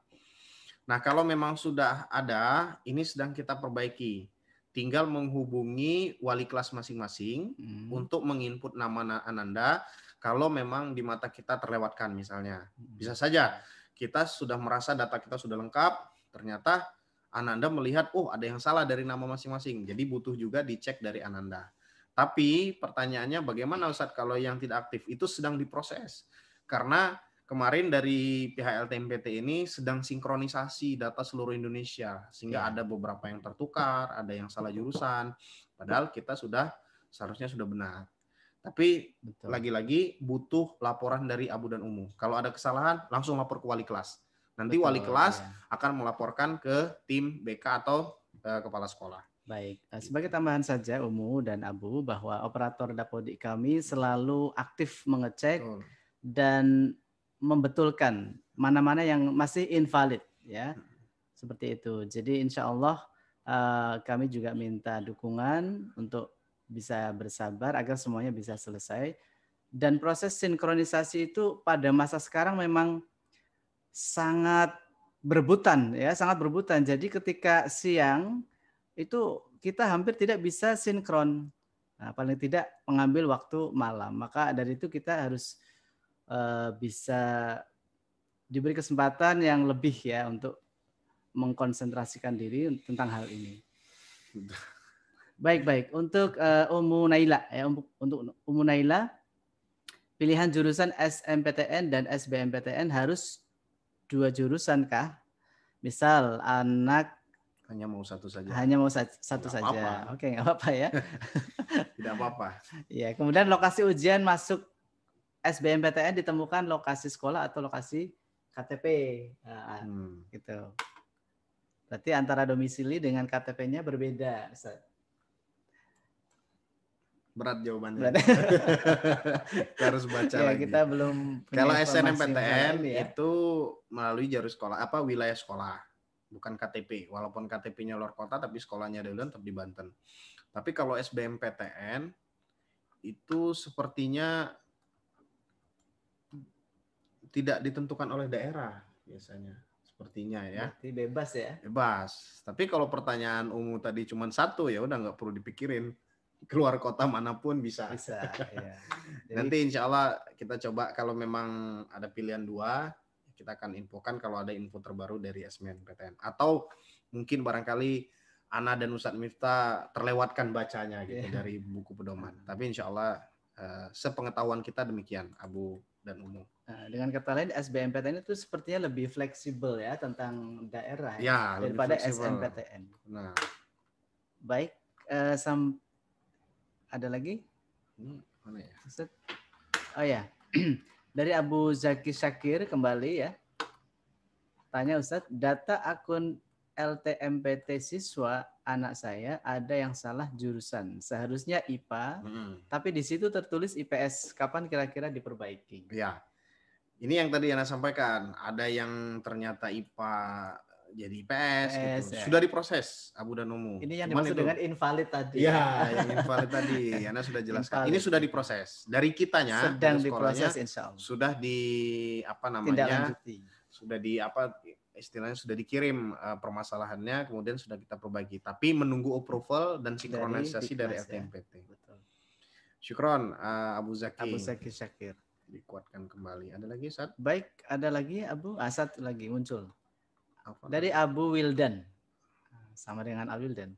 S2: Nah, kalau memang sudah ada, ini sedang kita perbaiki. Tinggal menghubungi wali kelas masing-masing hmm. untuk menginput nama Ananda kalau memang di mata kita terlewatkan misalnya. Hmm. Bisa saja kita sudah merasa data kita sudah lengkap, ternyata Ananda melihat, oh ada yang salah dari nama masing-masing. Jadi butuh juga dicek dari Ananda. Tapi pertanyaannya bagaimana Ustadz kalau yang tidak aktif itu sedang diproses? Karena kemarin dari pihak LTMPT ini sedang sinkronisasi data seluruh Indonesia. Sehingga iya. ada beberapa yang tertukar, ada yang salah jurusan. Padahal kita sudah seharusnya sudah benar. Tapi lagi-lagi butuh laporan dari abu dan umum. Kalau ada kesalahan, langsung lapor ke wali kelas. Nanti Betul, wali kelas ya. akan melaporkan ke tim BK atau uh, kepala sekolah.
S1: Baik, eh, gitu. sebagai tambahan saja Umu dan Abu bahwa operator dapodik kami selalu aktif mengecek oh. dan membetulkan mana-mana yang masih invalid ya. Hmm. Seperti itu. Jadi insya Allah eh, kami juga minta dukungan untuk bisa bersabar agar semuanya bisa selesai. Dan proses sinkronisasi itu pada masa sekarang memang sangat berebutan ya, sangat berebutan. Jadi ketika siang itu kita hampir tidak bisa sinkron. Nah, paling tidak mengambil waktu malam. Maka dari itu kita harus uh, bisa diberi kesempatan yang lebih ya untuk mengkonsentrasikan diri tentang hal ini. Baik baik untuk uh, eh, Umu Naila ya um, untuk, untuk Umu Naila pilihan jurusan SMPTN dan SBMPTN harus dua jurusan kah? Misal anak hanya mau satu saja. Hanya mau satu saja. Apa. Oke, nggak apa-apa ya. [LAUGHS] tidak apa-apa. Ya, kemudian lokasi ujian masuk SBMPTN ditemukan lokasi sekolah atau lokasi KTP. Nah, hmm. gitu. Berarti antara domisili dengan KTP-nya berbeda,
S2: Berat jawabannya. Berat. [LAUGHS] harus baca ya, lagi. Kita
S1: belum Kalau SNMPTN ya.
S2: itu melalui jalur sekolah apa wilayah sekolah bukan KTP. Walaupun KTP-nya luar kota, tapi sekolahnya ada tetap di Banten. Tapi kalau SBMPTN itu sepertinya tidak ditentukan oleh daerah biasanya sepertinya ya.
S1: Berarti bebas ya.
S2: Bebas. Tapi kalau pertanyaan umum tadi cuma satu ya udah nggak perlu dipikirin. Keluar kota manapun bisa. Bisa. ya. [LAUGHS] Jadi... Nanti insya Allah kita coba kalau memang ada pilihan dua kita akan infokan kalau ada info terbaru dari SBMPTN atau mungkin barangkali Ana dan Ustadz Miftah terlewatkan bacanya
S1: gitu yeah. dari buku pedoman. Tapi insya Allah uh, sepengetahuan kita demikian Abu dan Umum. Nah, dengan kata lain SBMPTN itu sepertinya lebih fleksibel ya tentang daerah ya, ya daripada SMPTN SNPTN. Nah. Baik, uh, sam ada lagi? Hmm, mana ya? Oh ya. [CLEARS THROAT] Dari Abu Zaki Syakir kembali ya. Tanya Ustadz, data akun LTMPT siswa anak saya ada yang salah jurusan. Seharusnya IPA, hmm. tapi di situ tertulis IPS. Kapan kira-kira diperbaiki?
S2: Ya. Ini yang tadi Yana sampaikan, ada yang ternyata IPA jadi PS, PS gitu. Ya. Sudah diproses Abu dan Umu. Ini yang dimaksud itu, dengan
S1: invalid tadi. Ya, yang invalid tadi.
S2: Yana sudah jelaskan. Invalid. Ini sudah diproses. Dari kitanya sedang diproses insya Allah. Sudah di apa namanya? Sudah di apa istilahnya sudah dikirim uh, permasalahannya kemudian sudah kita perbaiki tapi menunggu approval dan sinkronisasi dari, dari FTMPT. Ya.
S1: Syukron uh, Abu Zaki. Abu Zaki Syakir dikuatkan kembali. Ada lagi saat? Baik, ada lagi Abu Asad ah, lagi muncul. Afwan. Dari Abu Wildan. Ah, sama dengan Abu Wildan.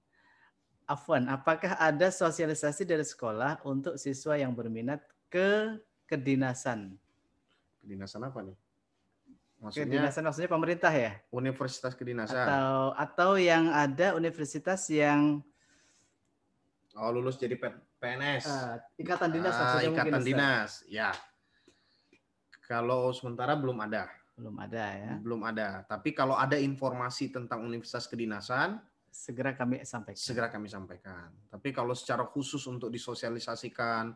S1: Afwan, apakah ada sosialisasi dari sekolah untuk siswa yang berminat ke kedinasan? Kedinasan apa nih? Maksudnya, kedinasan maksudnya pemerintah ya? Universitas kedinasan. Atau atau yang ada universitas yang Oh,
S2: lulus jadi PNS. Uh, ah, ikatan dinas Uh, ikatan dinas, ya. Kalau sementara belum ada belum ada ya. Belum ada. Tapi kalau ada informasi tentang Universitas Kedinasan, segera kami sampaikan. Segera kami sampaikan. Tapi kalau secara khusus untuk disosialisasikan,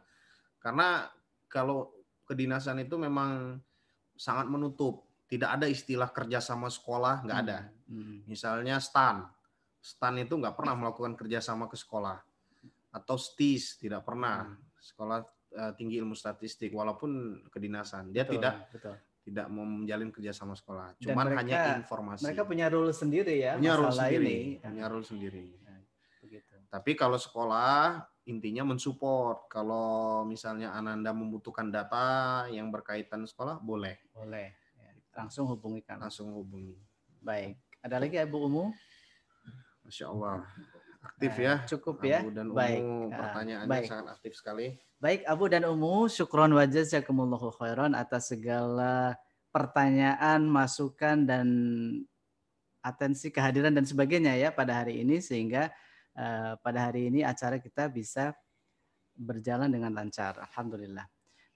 S2: karena kalau kedinasan itu memang sangat menutup. Tidak ada istilah kerjasama sekolah, nggak hmm, ada. Hmm. Misalnya STAN. STAN itu nggak pernah melakukan kerjasama ke sekolah. Atau STIS, tidak pernah. Hmm. Sekolah eh, Tinggi Ilmu Statistik, walaupun kedinasan. Dia betul, tidak betul tidak mau menjalin kerja sama sekolah. Cuman mereka, hanya informasi. Mereka
S1: punya rule sendiri ya. Punya rule sendiri. Ini. Ah.
S2: Punya rule sendiri. Nah, begitu. Tapi kalau sekolah intinya mensupport. Kalau misalnya Ananda membutuhkan data yang berkaitan sekolah, boleh. Boleh. Ya, langsung hubungi kan. Langsung hubungi. Baik. Ada lagi ya Ibu Umu? Masya Allah
S1: aktif nah, ya. Cukup
S2: Abu ya. Dan Umu, Baik. Ah, pertanyaannya Baik. sangat aktif sekali.
S1: Baik, Abu dan Umu, syukron wajah jazakumullahu khairan atas segala pertanyaan, masukan dan atensi kehadiran dan sebagainya ya pada hari ini sehingga uh, pada hari ini acara kita bisa berjalan dengan lancar. Alhamdulillah.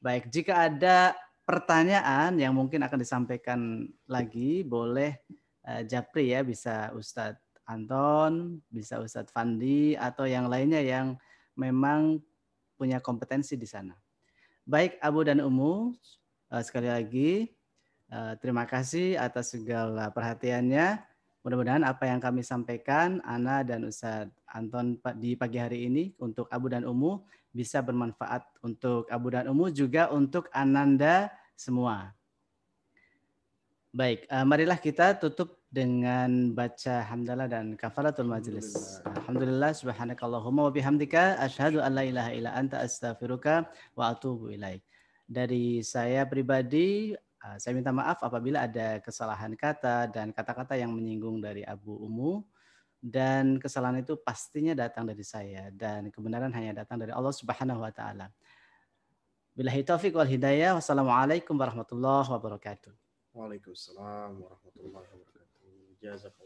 S1: Baik, jika ada pertanyaan yang mungkin akan disampaikan lagi, boleh uh, Japri ya bisa Ustadz Anton, bisa Ustadz Fandi, atau yang lainnya yang memang punya kompetensi di sana. Baik Abu dan Umu, eh, sekali lagi eh, terima kasih atas segala perhatiannya. Mudah-mudahan apa yang kami sampaikan, Ana dan Ustadz Anton di pagi hari ini untuk Abu dan Umu bisa bermanfaat untuk Abu dan Umu juga untuk Ananda semua. Baik, eh, marilah kita tutup dengan baca hamdalah dan kafaratul majlis. Alhamdulillah subhanakallahumma wa bihamdika asyhadu an la ilaha illa anta astaghfiruka wa atubu ilaik. Dari saya pribadi eh, saya minta maaf apabila ada kesalahan kata dan kata-kata yang menyinggung dari Abu Umu dan kesalahan itu pastinya datang dari saya dan kebenaran hanya datang dari Allah Subhanahu wa taala. Billahi taufik wal hidayah. Wassalamualaikum warahmatullahi wabarakatuh.
S2: Waalaikumsalam warahmatullahi wabarakatuh. جزاك الله